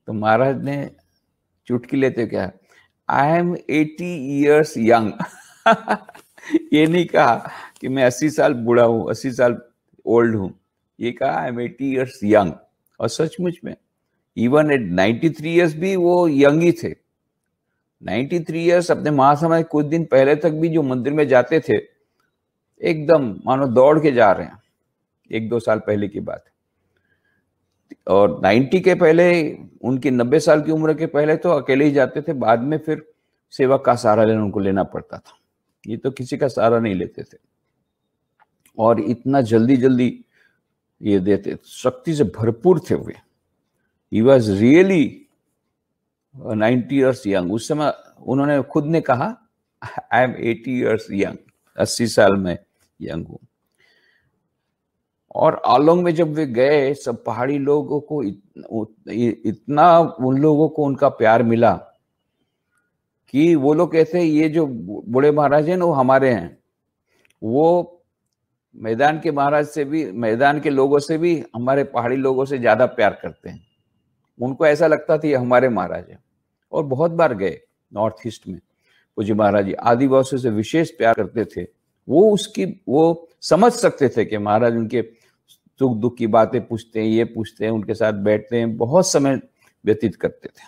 तो महाराज ने चुटकी लेते क्या I am eighty years young ये नहीं कहा कि मैं अस्सी साल बूढ़ा हूं अस्सी साल ओल्ड हूं ये कहा I am eighty years young और सचमुच में even at ninety three years भी वो यंग ही थे नाइन्टी थ्री ईयर्स अपने महासमय कुछ दिन पहले तक भी जो मंदिर में जाते थे एकदम मानो दौड़ के जा रहे हैं एक दो साल पहले की बात और 90 के पहले उनके 90 साल की उम्र के पहले तो अकेले ही जाते थे बाद में फिर सेवक का सहारा लेना उनको लेना पड़ता था ये तो किसी का सहारा नहीं लेते थे और इतना जल्दी जल्दी ये देते शक्ति से भरपूर थे वे ही was really ninety years young उस समय उन्होंने खुद ने कहा I am eighty years young अस्सी साल में यंग हूं और आलोंग में जब वे गए सब पहाड़ी लोगों को इतना उन लोगों को उनका प्यार मिला कि वो लोग कहते हैं ये जो बूढ़े महाराज हैं वो हमारे हैं वो मैदान के महाराज से भी मैदान के लोगों से भी हमारे पहाड़ी लोगों से ज़्यादा प्यार करते हैं उनको ऐसा लगता था ये हमारे महाराज है और बहुत बार गए नॉर्थ ईस्ट में पूज्य महाराज जी आदिवासियों से विशेष प्यार करते थे वो उसकी वो समझ सकते थे कि महाराज उनके सुख दुख की बातें पूछते हैं ये पूछते हैं उनके साथ बैठते हैं बहुत समय व्यतीत करते थे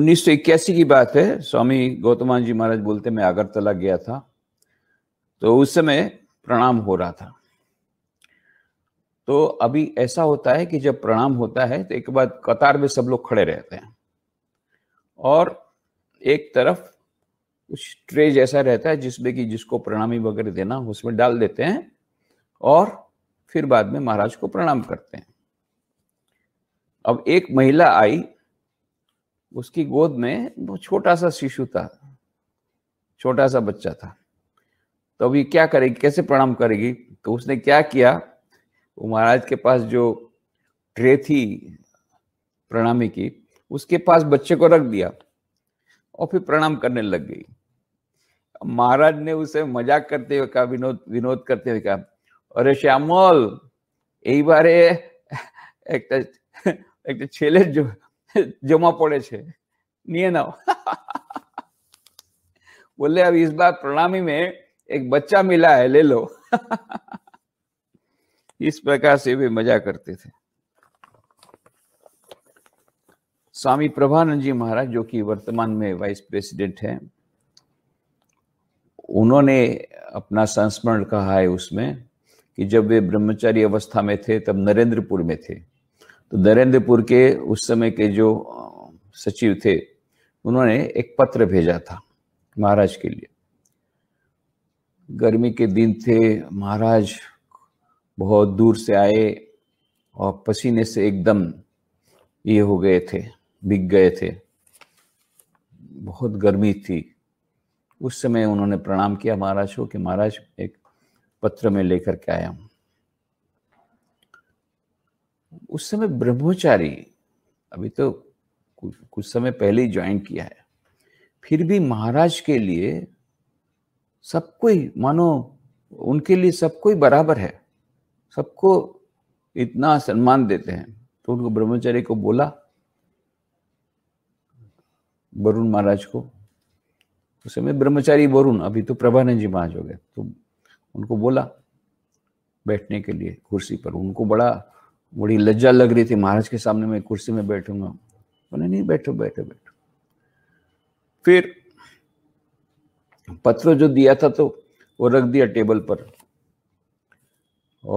1981 की बात है स्वामी गौतमान जी महाराज बोलते मैं अगरतला गया था तो उस समय प्रणाम हो रहा था तो अभी ऐसा होता है कि जब प्रणाम होता है तो एक बार कतार में सब लोग खड़े रहते हैं और एक तरफ कुछ ट्रे जैसा रहता है जिसमें कि जिसको प्रणामी वगैरह देना उसमें डाल देते हैं और फिर बाद में महाराज को प्रणाम करते हैं अब एक महिला आई उसकी गोद में वो छोटा सा शिशु था छोटा सा बच्चा था तो अभी क्या करेगी कैसे प्रणाम करेगी तो उसने क्या किया वो महाराज के पास जो ट्रे थी प्रणामी की उसके पास बच्चे को रख दिया और फिर प्रणाम करने लग गई महाराज ने उसे मजाक करते हुए कहा विनोद विनोद करते हुए कहा अरे श्यामल एक तो, तो छेले जो जमा पड़े छे नहीं है ना बोले अब इस बार प्रणामी में एक बच्चा मिला है ले लो इस प्रकार से वे मजा करते थे स्वामी प्रभानंद जी महाराज जो कि वर्तमान में वाइस प्रेसिडेंट हैं उन्होंने अपना संस्मरण कहा है उसमें कि जब वे ब्रह्मचारी अवस्था में थे तब नरेंद्रपुर में थे तो नरेंद्रपुर के उस समय के जो सचिव थे उन्होंने एक पत्र भेजा था महाराज के लिए गर्मी के दिन थे महाराज बहुत दूर से आए और पसीने से एकदम ये हो गए थे भीग गए थे बहुत गर्मी थी उस समय उन्होंने प्रणाम किया महाराज को कि महाराज एक पत्र में लेकर के आया हूं उस समय ब्रह्मचारी अभी तो कुछ समय पहले ही ज्वाइन किया है फिर भी महाराज के लिए सब कोई मानो उनके लिए सब कोई बराबर है सबको इतना सम्मान देते हैं तो उनको ब्रह्मचारी को बोला वरुण महाराज को उस समय ब्रह्मचारी वरुण अभी तो प्रभानंद जी महाराज हो गए तो उनको बोला बैठने के लिए कुर्सी पर उनको बड़ा बड़ी लज्जा लग रही थी महाराज के सामने मैं कुर्सी में बैठूंगा बोले नहीं बैठो बैठो बैठो फिर पत्र जो दिया था तो वो रख दिया टेबल पर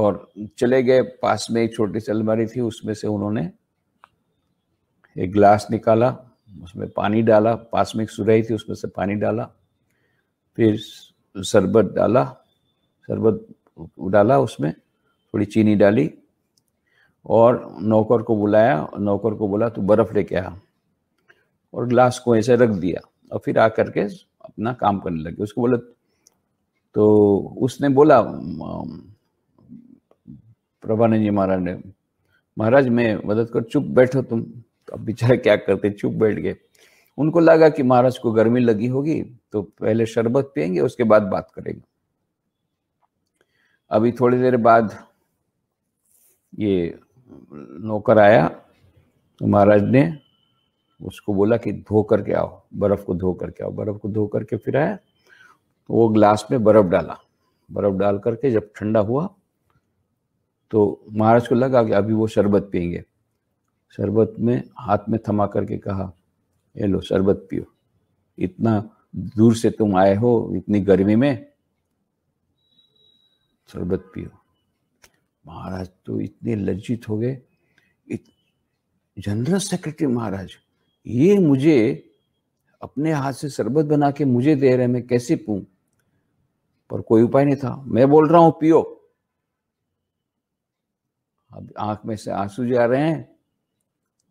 और चले गए पास में एक छोटी सी अलमारी थी उसमें से उन्होंने एक ग्लास निकाला उसमें पानी डाला पास में एक सुराही थी उसमें से पानी डाला फिर शरबत डाला शरबत डाला उसमें थोड़ी चीनी डाली और नौकर को बुलाया नौकर को बोला तो बर्फ़ लेके आ और ग्लास को ऐसे रख दिया और फिर आकर के अपना काम करने लगे उसको बोला तो उसने बोला प्रभानंद जी महाराज ने महाराज मैं मदद कर चुप बैठो तुम तो अब बेचारे क्या करते चुप बैठ गए उनको लगा कि महाराज को गर्मी लगी होगी तो पहले शरबत पियेंगे उसके बाद बात करेंगे अभी थोड़ी देर बाद ये नौकर आया तो महाराज ने उसको बोला कि धो करके आओ बर्फ़ को धो करके आओ बर्फ़ को धो करके फिर आया तो वो ग्लास में बर्फ़ डाला बर्फ़ डाल करके जब ठंडा हुआ तो महाराज को लगा कि अभी वो शरबत पियेंगे शरबत में हाथ में थमा करके कहा ये लो शरबत पियो इतना दूर से तुम आए हो इतनी गर्मी में शरबत पियो महाराज तो इतने लज्जित हो गए जनरल सेक्रेटरी महाराज ये मुझे अपने हाथ से शरबत बना के मुझे दे रहे मैं कैसे पू पर कोई उपाय नहीं था मैं बोल रहा हूं पियो अब आंख में से आंसू जा रहे हैं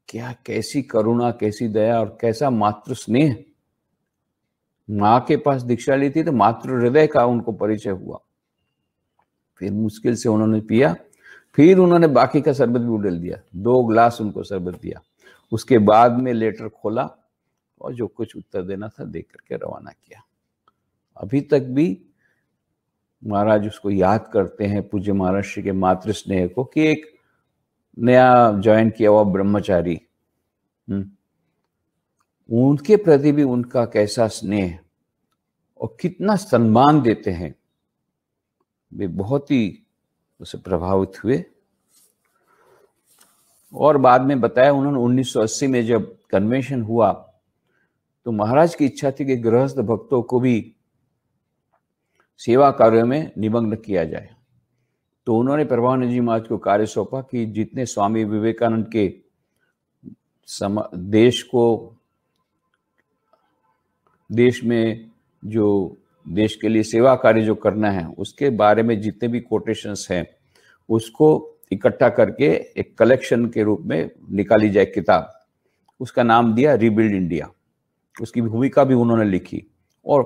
क्या कैसी करुणा कैसी दया और कैसा मातृ स्नेह माँ के पास दीक्षा ली थी तो मातृ हृदय का उनको परिचय हुआ फिर मुश्किल से उन्होंने पिया फिर उन्होंने बाकी का शरबत भी उडेल दिया दो ग्लास उनको शरबत दिया उसके बाद में लेटर खोला और जो कुछ उत्तर देना था देख करके रवाना किया अभी तक भी महाराज उसको याद करते हैं पूज्य महाराज श्री के मातृ स्नेह को कि एक नया ज्वाइन किया हुआ ब्रह्मचारी हम्म, उनके प्रति भी उनका कैसा स्नेह और कितना सम्मान देते हैं वे बहुत ही उसे प्रभावित हुए और बाद में बताया उन्होंने 1980 में जब कन्वेंशन हुआ तो महाराज की इच्छा थी कि गृहस्थ भक्तों को भी सेवा कार्यों में निमग्न किया जाए तो उन्होंने प्रभावानंद जी महाराज को कार्य सौंपा कि जितने स्वामी विवेकानंद के सम देश को देश में जो देश के लिए सेवा कार्य जो करना है उसके बारे में जितने भी कोटेशंस हैं उसको इकट्ठा करके एक कलेक्शन के रूप में निकाली जाए किताब उसका नाम दिया रिबिल्ड इंडिया उसकी भूमिका भी उन्होंने लिखी और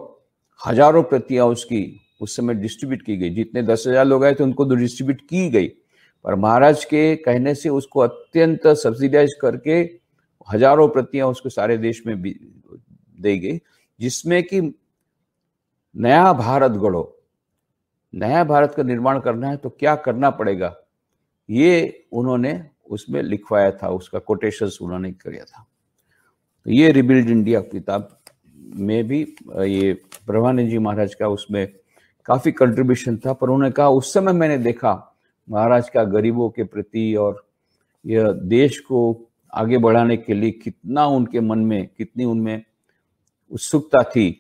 हजारों प्रतियां उसकी उस समय डिस्ट्रीब्यूट की गई जितने दस हजार लोग आए थे उनको डिस्ट्रीब्यूट तो की गई पर महाराज के कहने से उसको अत्यंत सब्सिडाइज करके हजारों प्रतियां उसको सारे देश में दी गई जिसमें कि नया भारत गढ़ो नया भारत का निर्माण करना है तो क्या करना पड़ेगा ये उन्होंने उसमें लिखवाया था उसका कोटेशंस उन्होंने किया था तो ये रिबिल्ड इंडिया किताब में भी ये प्रभानंद जी महाराज का उसमें काफ़ी कंट्रीब्यूशन था पर उन्होंने कहा उस समय मैंने देखा महाराज का गरीबों के प्रति और यह देश को आगे बढ़ाने के लिए कितना उनके मन में कितनी उनमें उत्सुकता थी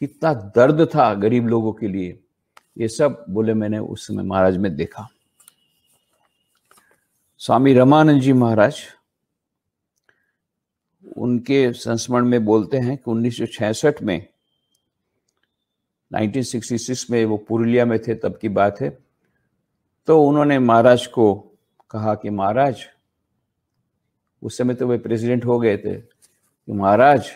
कितना दर्द था गरीब लोगों के लिए ये सब बोले मैंने उस समय महाराज में देखा स्वामी रामानंद जी महाराज उनके संस्मरण में बोलते हैं कि 1966 में 1966 में वो पुरुलिया में थे तब की बात है तो उन्होंने महाराज को कहा कि महाराज उस समय तो वे प्रेसिडेंट हो गए थे कि महाराज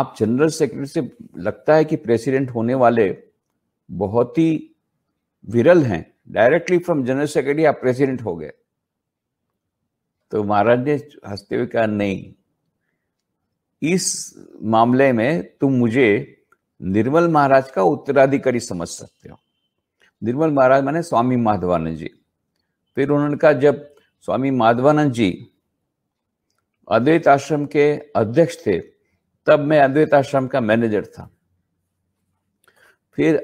आप जनरल सेक्रेटरी से लगता है कि प्रेसिडेंट होने वाले बहुत ही विरल हैं डायरेक्टली फ्रॉम जनरल सेक्रेटरी आप प्रेसिडेंट हो गए तो महाराज ने हंसते हुए कहा नहीं इस मामले में तुम मुझे निर्मल महाराज का उत्तराधिकारी समझ सकते हो निर्मल महाराज माने स्वामी माधवानंद जी फिर उन्होंने कहा जब स्वामी माधवानंद जी अद्वैत आश्रम के अध्यक्ष थे तब मैं अद्वैत आश्रम का मैनेजर था फिर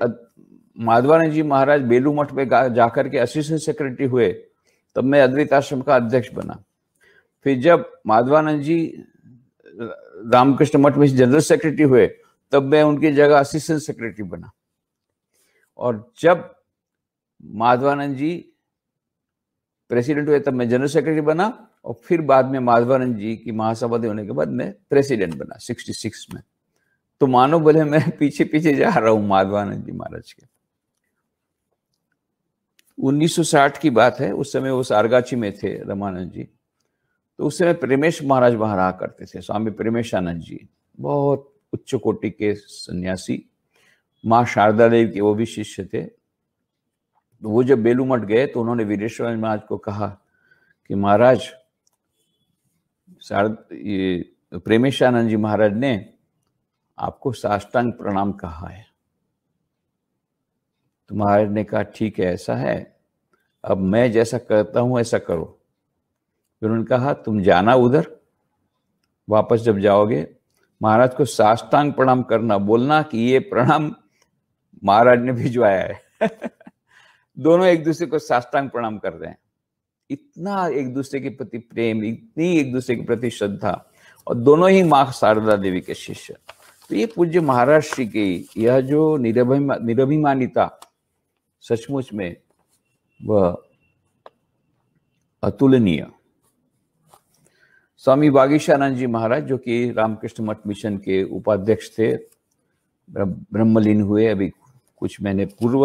माधवानंद जी महाराज बेलू मठ में जाकर के असिस्टेंट सेक्रेटरी हुए तब मैं अद्वैत आश्रम का अध्यक्ष बना फिर जब माधवानंद जी रामकृष्ण मठ में जनरल सेक्रेटरी हुए तब मैं उनकी जगह असिस्टेंट सेक्रेटरी बना और जब माधवानंद जी प्रेसिडेंट हुए तब मैं जनरल सेक्रेटरी बना और फिर बाद में माधवानंद जी की महासभापति होने के बाद मैं प्रेसिडेंट बना 66 में तो मानो बोले मैं पीछे पीछे जा रहा हूँ माधवानंद जी महाराज के 1960 की बात है उस समय वो सारगाची में थे रमानंद जी तो उस समय प्रेमेश महाराज वहां रहा करते थे स्वामी प्रेमेशानंद जी बहुत उच्च कोटि के सन्यासी माँ शारदा देव के वो भी शिष्य थे तो वो जब बेलूमठ गए तो उन्होंने वीरेश्वर महाराज को कहा कि महाराज शारद ये प्रेमेशानंद जी महाराज ने आपको साष्टांग प्रणाम कहा है तो महाराज ने कहा ठीक है ऐसा है अब मैं जैसा करता हूं ऐसा करो फिर उन्होंने कहा तुम जाना उधर वापस जब जाओगे महाराज को साष्टांग प्रणाम करना बोलना कि ये प्रणाम महाराज ने भिजवाया है दोनों एक दूसरे को साष्टांग प्रणाम कर रहे हैं इतना एक दूसरे के प्रति प्रेम इतनी एक दूसरे के प्रति श्रद्धा और दोनों ही माँ शारदा देवी के शिष्य तो ये पूज्य महाराज श्री की यह जो निरभिमा निरभिमानिता सचमुच में व अतुलनीय स्वामी बागेशानंद जी महाराज जो कि रामकृष्ण मठ मिशन के उपाध्यक्ष थे ब्रह्मलीन हुए अभी कुछ महीने पूर्व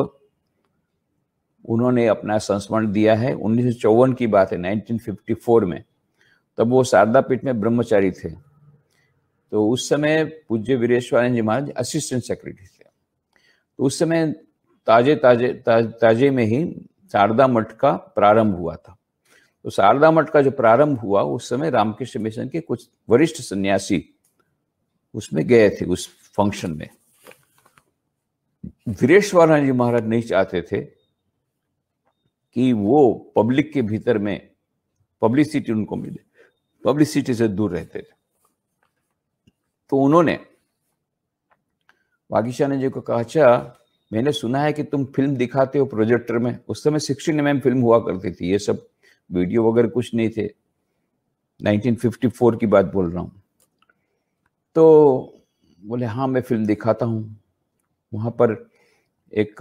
उन्होंने अपना संस्मरण दिया है उन्नीस की बात है 1954 में तब वो शारदा पीठ में ब्रह्मचारी थे तो उस समय पूज्य वीरेश्वरानंद जी महाराज असिस्टेंट सेक्रेटरी थे तो उस समय ताजे ताजे ताजे में ही शारदा मठ का प्रारंभ हुआ था तो शारदा मठ का जो प्रारंभ हुआ उस समय रामकृष्ण मिशन के कुछ वरिष्ठ सन्यासी उसमें गए थे उस फंक्शन में वीरेश जी महाराज नहीं चाहते थे कि वो पब्लिक के भीतर में पब्लिसिटी उनको मिले पब्लिसिटी से दूर रहते थे तो उन्होंने बागीशाह ने जी को कहा अच्छा मैंने सुना है कि तुम फिल्म दिखाते हो प्रोजेक्टर में उस समय सिक्सटीन एम फिल्म हुआ करती थी ये सब वीडियो वगैरह कुछ नहीं थे 1954 की बात बोल रहा हूँ तो बोले हाँ मैं फिल्म दिखाता हूँ वहाँ पर एक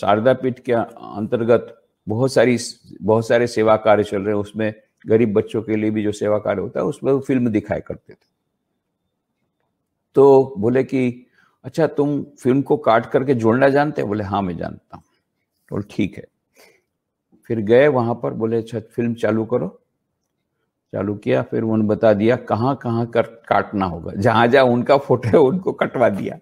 शारदा पीठ के अंतर्गत बहुत सारी बहुत सारे सेवा कार्य चल रहे हैं उसमें गरीब बच्चों के लिए भी जो सेवा कार्य होता है उसमें वो फिल्म दिखाया करते थे तो बोले कि अच्छा तुम फिल्म को काट करके जोड़ना जानते हो बोले हाँ मैं जानता हूँ बोल तो ठीक है फिर गए वहां पर बोले अच्छा फिल्म चालू करो चालू किया फिर उन्होंने बता दिया कहाँ कहाँ कर काटना होगा जहां जहां उनका फोटो है उनको कटवा दिया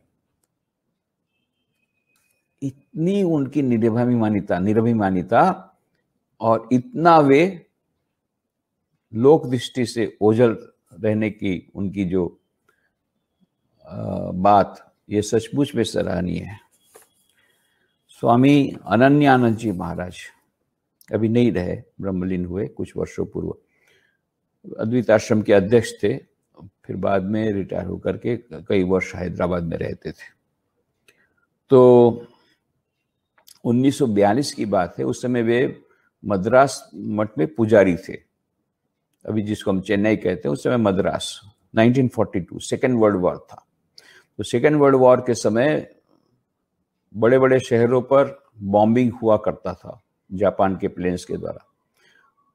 इतनी उनकी निरभिमानिता निरभिमानिता और इतना वे लोक दृष्टि से ओझल रहने की उनकी जो बात ये सचमुच में सराहनीय है स्वामी अनन्यानंद जी महाराज अभी नहीं रहे ब्रह्मलीन हुए कुछ वर्षों पूर्व अद्वित आश्रम के अध्यक्ष थे फिर बाद में रिटायर होकर के कई वर्ष हैदराबाद में रहते थे तो 1942 की बात है उस समय वे मद्रास मठ में पुजारी थे अभी जिसको हम चेन्नई कहते हैं उस समय मद्रास 1942 सेकेंड वर्ल्ड वॉर था तो सेकेंड वर्ल्ड वॉर के समय बड़े बड़े शहरों पर बॉम्बिंग हुआ करता था जापान के प्लेन्स के द्वारा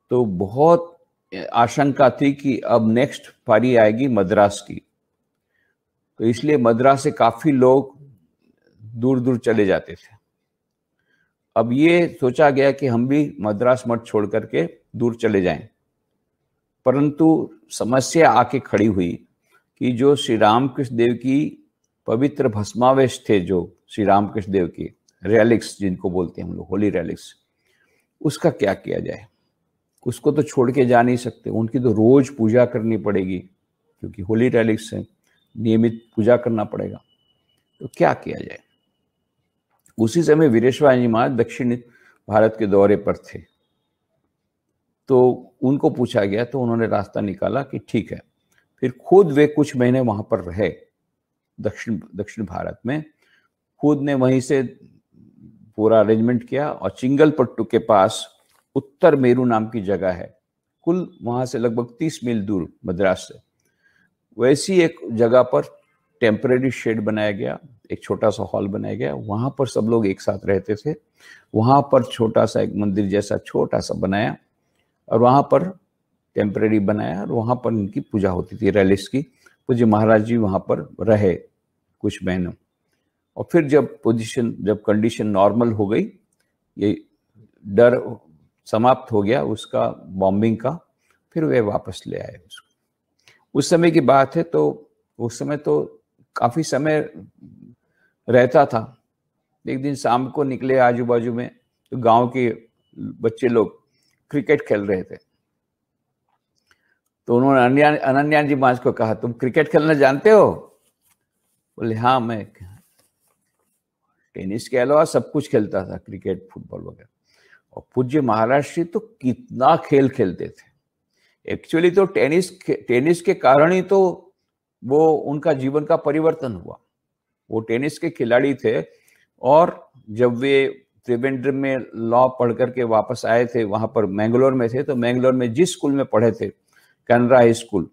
तो बहुत आशंका थी कि अब नेक्स्ट पारी आएगी मद्रास की तो इसलिए मद्रास से काफ़ी लोग दूर दूर चले जाते थे अब ये सोचा गया कि हम भी मद्रास मठ छोड़ करके दूर चले जाएं परंतु समस्या आके खड़ी हुई कि जो श्री रामकृष्ण देव की पवित्र भस्मावेश थे जो श्री रामकृष्ण देव के रैलिक्स जिनको बोलते हैं हम लोग होली रैलिक्स उसका क्या किया जाए उसको तो छोड़ के जा नहीं सकते उनकी तो रोज पूजा करनी पड़ेगी क्योंकि होली रैलिक्स है नियमित पूजा करना पड़ेगा तो क्या किया जाए उसी समय वीरेश्वर जी महाराज दक्षिण भारत के दौरे पर थे तो उनको पूछा गया तो उन्होंने रास्ता निकाला कि ठीक है फिर खुद वे कुछ महीने वहां पर रहे दक्षिण दक्षिण भारत में खुद ने वहीं से पूरा अरेंजमेंट किया और चिंगलपट्टू के पास उत्तर मेरू नाम की जगह है कुल वहां से लगभग तीस मील दूर मद्रास से वैसी एक जगह पर टेम्परेरी शेड बनाया गया एक छोटा सा हॉल बनाया गया वहां पर सब लोग एक साथ रहते थे वहां पर छोटा सा एक मंदिर जैसा छोटा सा बनाया और वहां पर टेम्परेरी बनाया और वहां पर इनकी पूजा होती थी रैलिस की पूज्य महाराज जी वहाँ पर रहे कुछ महीनों और फिर जब पोजीशन जब कंडीशन नॉर्मल हो गई ये डर समाप्त हो गया उसका बॉम्बिंग का फिर वे वापस ले आए उसको उस समय की बात है तो उस समय तो काफ़ी समय रहता था एक दिन शाम को निकले आजू बाजू में तो गांव के बच्चे लोग क्रिकेट खेल रहे थे तो उन्होंने अनन्या अनन्या जी मांझ को कहा तुम क्रिकेट खेलना जानते हो बोले हाँ मैं टेनिस के अलावा सब कुछ खेलता था क्रिकेट फुटबॉल वगैरह और पूज्य महाराज जी तो कितना खेल खेलते थे एक्चुअली तो टेनिस टेनिस के कारण ही तो वो उनका जीवन का परिवर्तन हुआ वो टेनिस के खिलाड़ी थे और जब वे त्रिवेंद्र में लॉ पढ़ करके वापस आए थे वहां पर मैंगलोर में थे तो मैंगलोर में जिस स्कूल में पढ़े थे कैनरा हाई स्कूल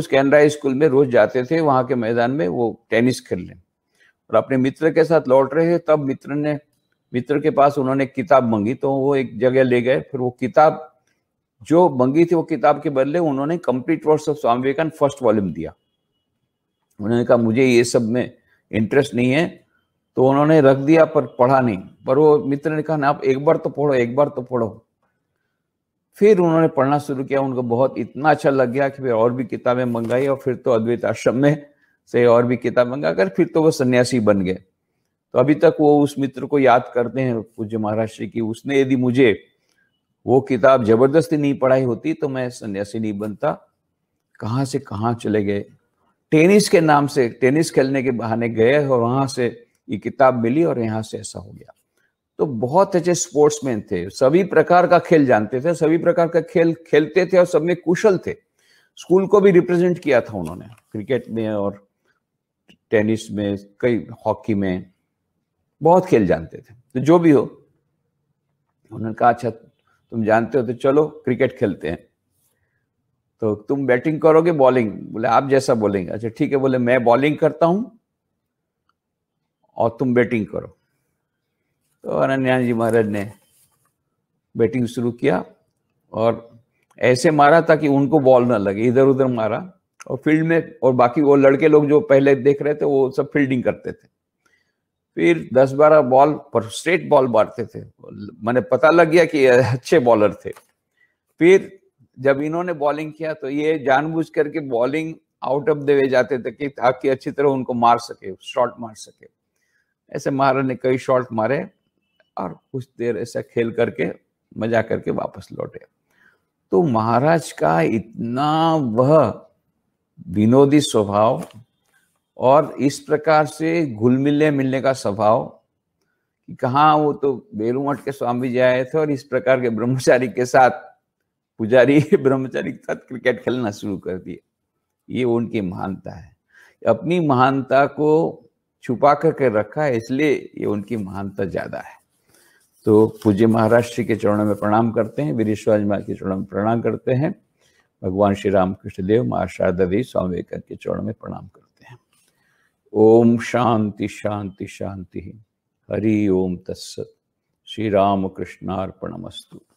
उस कैनरा हाई स्कूल में रोज जाते थे वहां के मैदान में वो टेनिस खेलने और अपने मित्र के साथ लौट रहे थे तब मित्र ने मित्र के पास उन्होंने किताब मंगी तो वो एक जगह ले गए फिर वो किताब जो मंगी थी वो किताब के बदले उन्होंने complete words of Swami Vivekananda first volume दिया उन्होंने कहा मुझे ये सब में इंटरेस्ट नहीं है तो उन्होंने रख दिया पर पढ़ा नहीं पर वो मित्र ने कहा ना आप एक बार तो पढ़ो एक बार तो पढ़ो फिर उन्होंने पढ़ना शुरू किया उनको बहुत इतना अच्छा लग गया कि फिर और भी किताबें मंगाई और फिर तो अद्वैत आश्रम में से और भी किताब मंगा कर फिर तो वो सन्यासी बन गए तो अभी तक वो उस मित्र को याद करते हैं पूज्य महाराज जी की उसने यदि मुझे वो किताब जबरदस्ती नहीं पढ़ाई होती तो मैं सन्यासी नहीं बनता कहाँ से कहाँ चले गए टेनिस के नाम से टेनिस खेलने के बहाने गए और वहां से ये किताब मिली और यहाँ से ऐसा हो गया तो बहुत अच्छे स्पोर्ट्समैन थे सभी प्रकार का खेल जानते थे सभी प्रकार का खेल खेलते थे और सब में कुशल थे स्कूल को भी रिप्रेजेंट किया था उन्होंने क्रिकेट में और टेनिस में कई हॉकी में बहुत खेल जानते थे तो जो भी हो उन्होंने कहा अच्छा तुम जानते हो तो चलो क्रिकेट खेलते हैं तो तुम बैटिंग करोगे बॉलिंग बोले आप जैसा बोलेंगे अच्छा ठीक है बोले मैं बॉलिंग करता हूं और तुम बैटिंग करो तो अनन्या जी महाराज ने बैटिंग शुरू किया और ऐसे मारा ताकि उनको बॉल ना लगे इधर उधर मारा और फील्ड में और बाकी वो लड़के लोग जो पहले देख रहे थे वो सब फील्डिंग करते थे फिर 10-12 बॉल पर स्ट्रेट बॉल मारते थे मैंने पता लग गया कि अच्छे बॉलर थे फिर जब इन्होंने बॉलिंग किया तो ये जानबूझ करके bowling out of the way जाते थे कि ताकि अच्छी तरह उनको मार सके शॉट मार सके ऐसे महाराज ने कई शॉट मारे और कुछ देर ऐसा खेल करके मजा करके वापस लौटे तो महाराज का इतना वह विनोदी स्वभाव और इस प्रकार से घुल मिलने मिलने का स्वभाव कि कहाँ वो तो बेलूमठ के स्वामी जी आए थे और इस प्रकार के ब्रह्मचारी के साथ पुजारी ब्रह्मचारी के साथ क्रिकेट खेलना शुरू कर दिया ये उनकी महानता है अपनी महानता को छुपा करके रखा है इसलिए ये उनकी महानता ज्यादा है तो पूज्य महाराष्ट्र के चरणों में प्रणाम करते हैं वीरेश्वर माँ के चरणों में प्रणाम करते हैं भगवान श्री रामकृष्ण देव माँ शारदा देवी स्वामी विवेकानंद के चरणों में प्रणाम करते हैं ओम शांति शांति शांति हरि ओम तत्सत श्री राम कृष्णार्पणमस्तु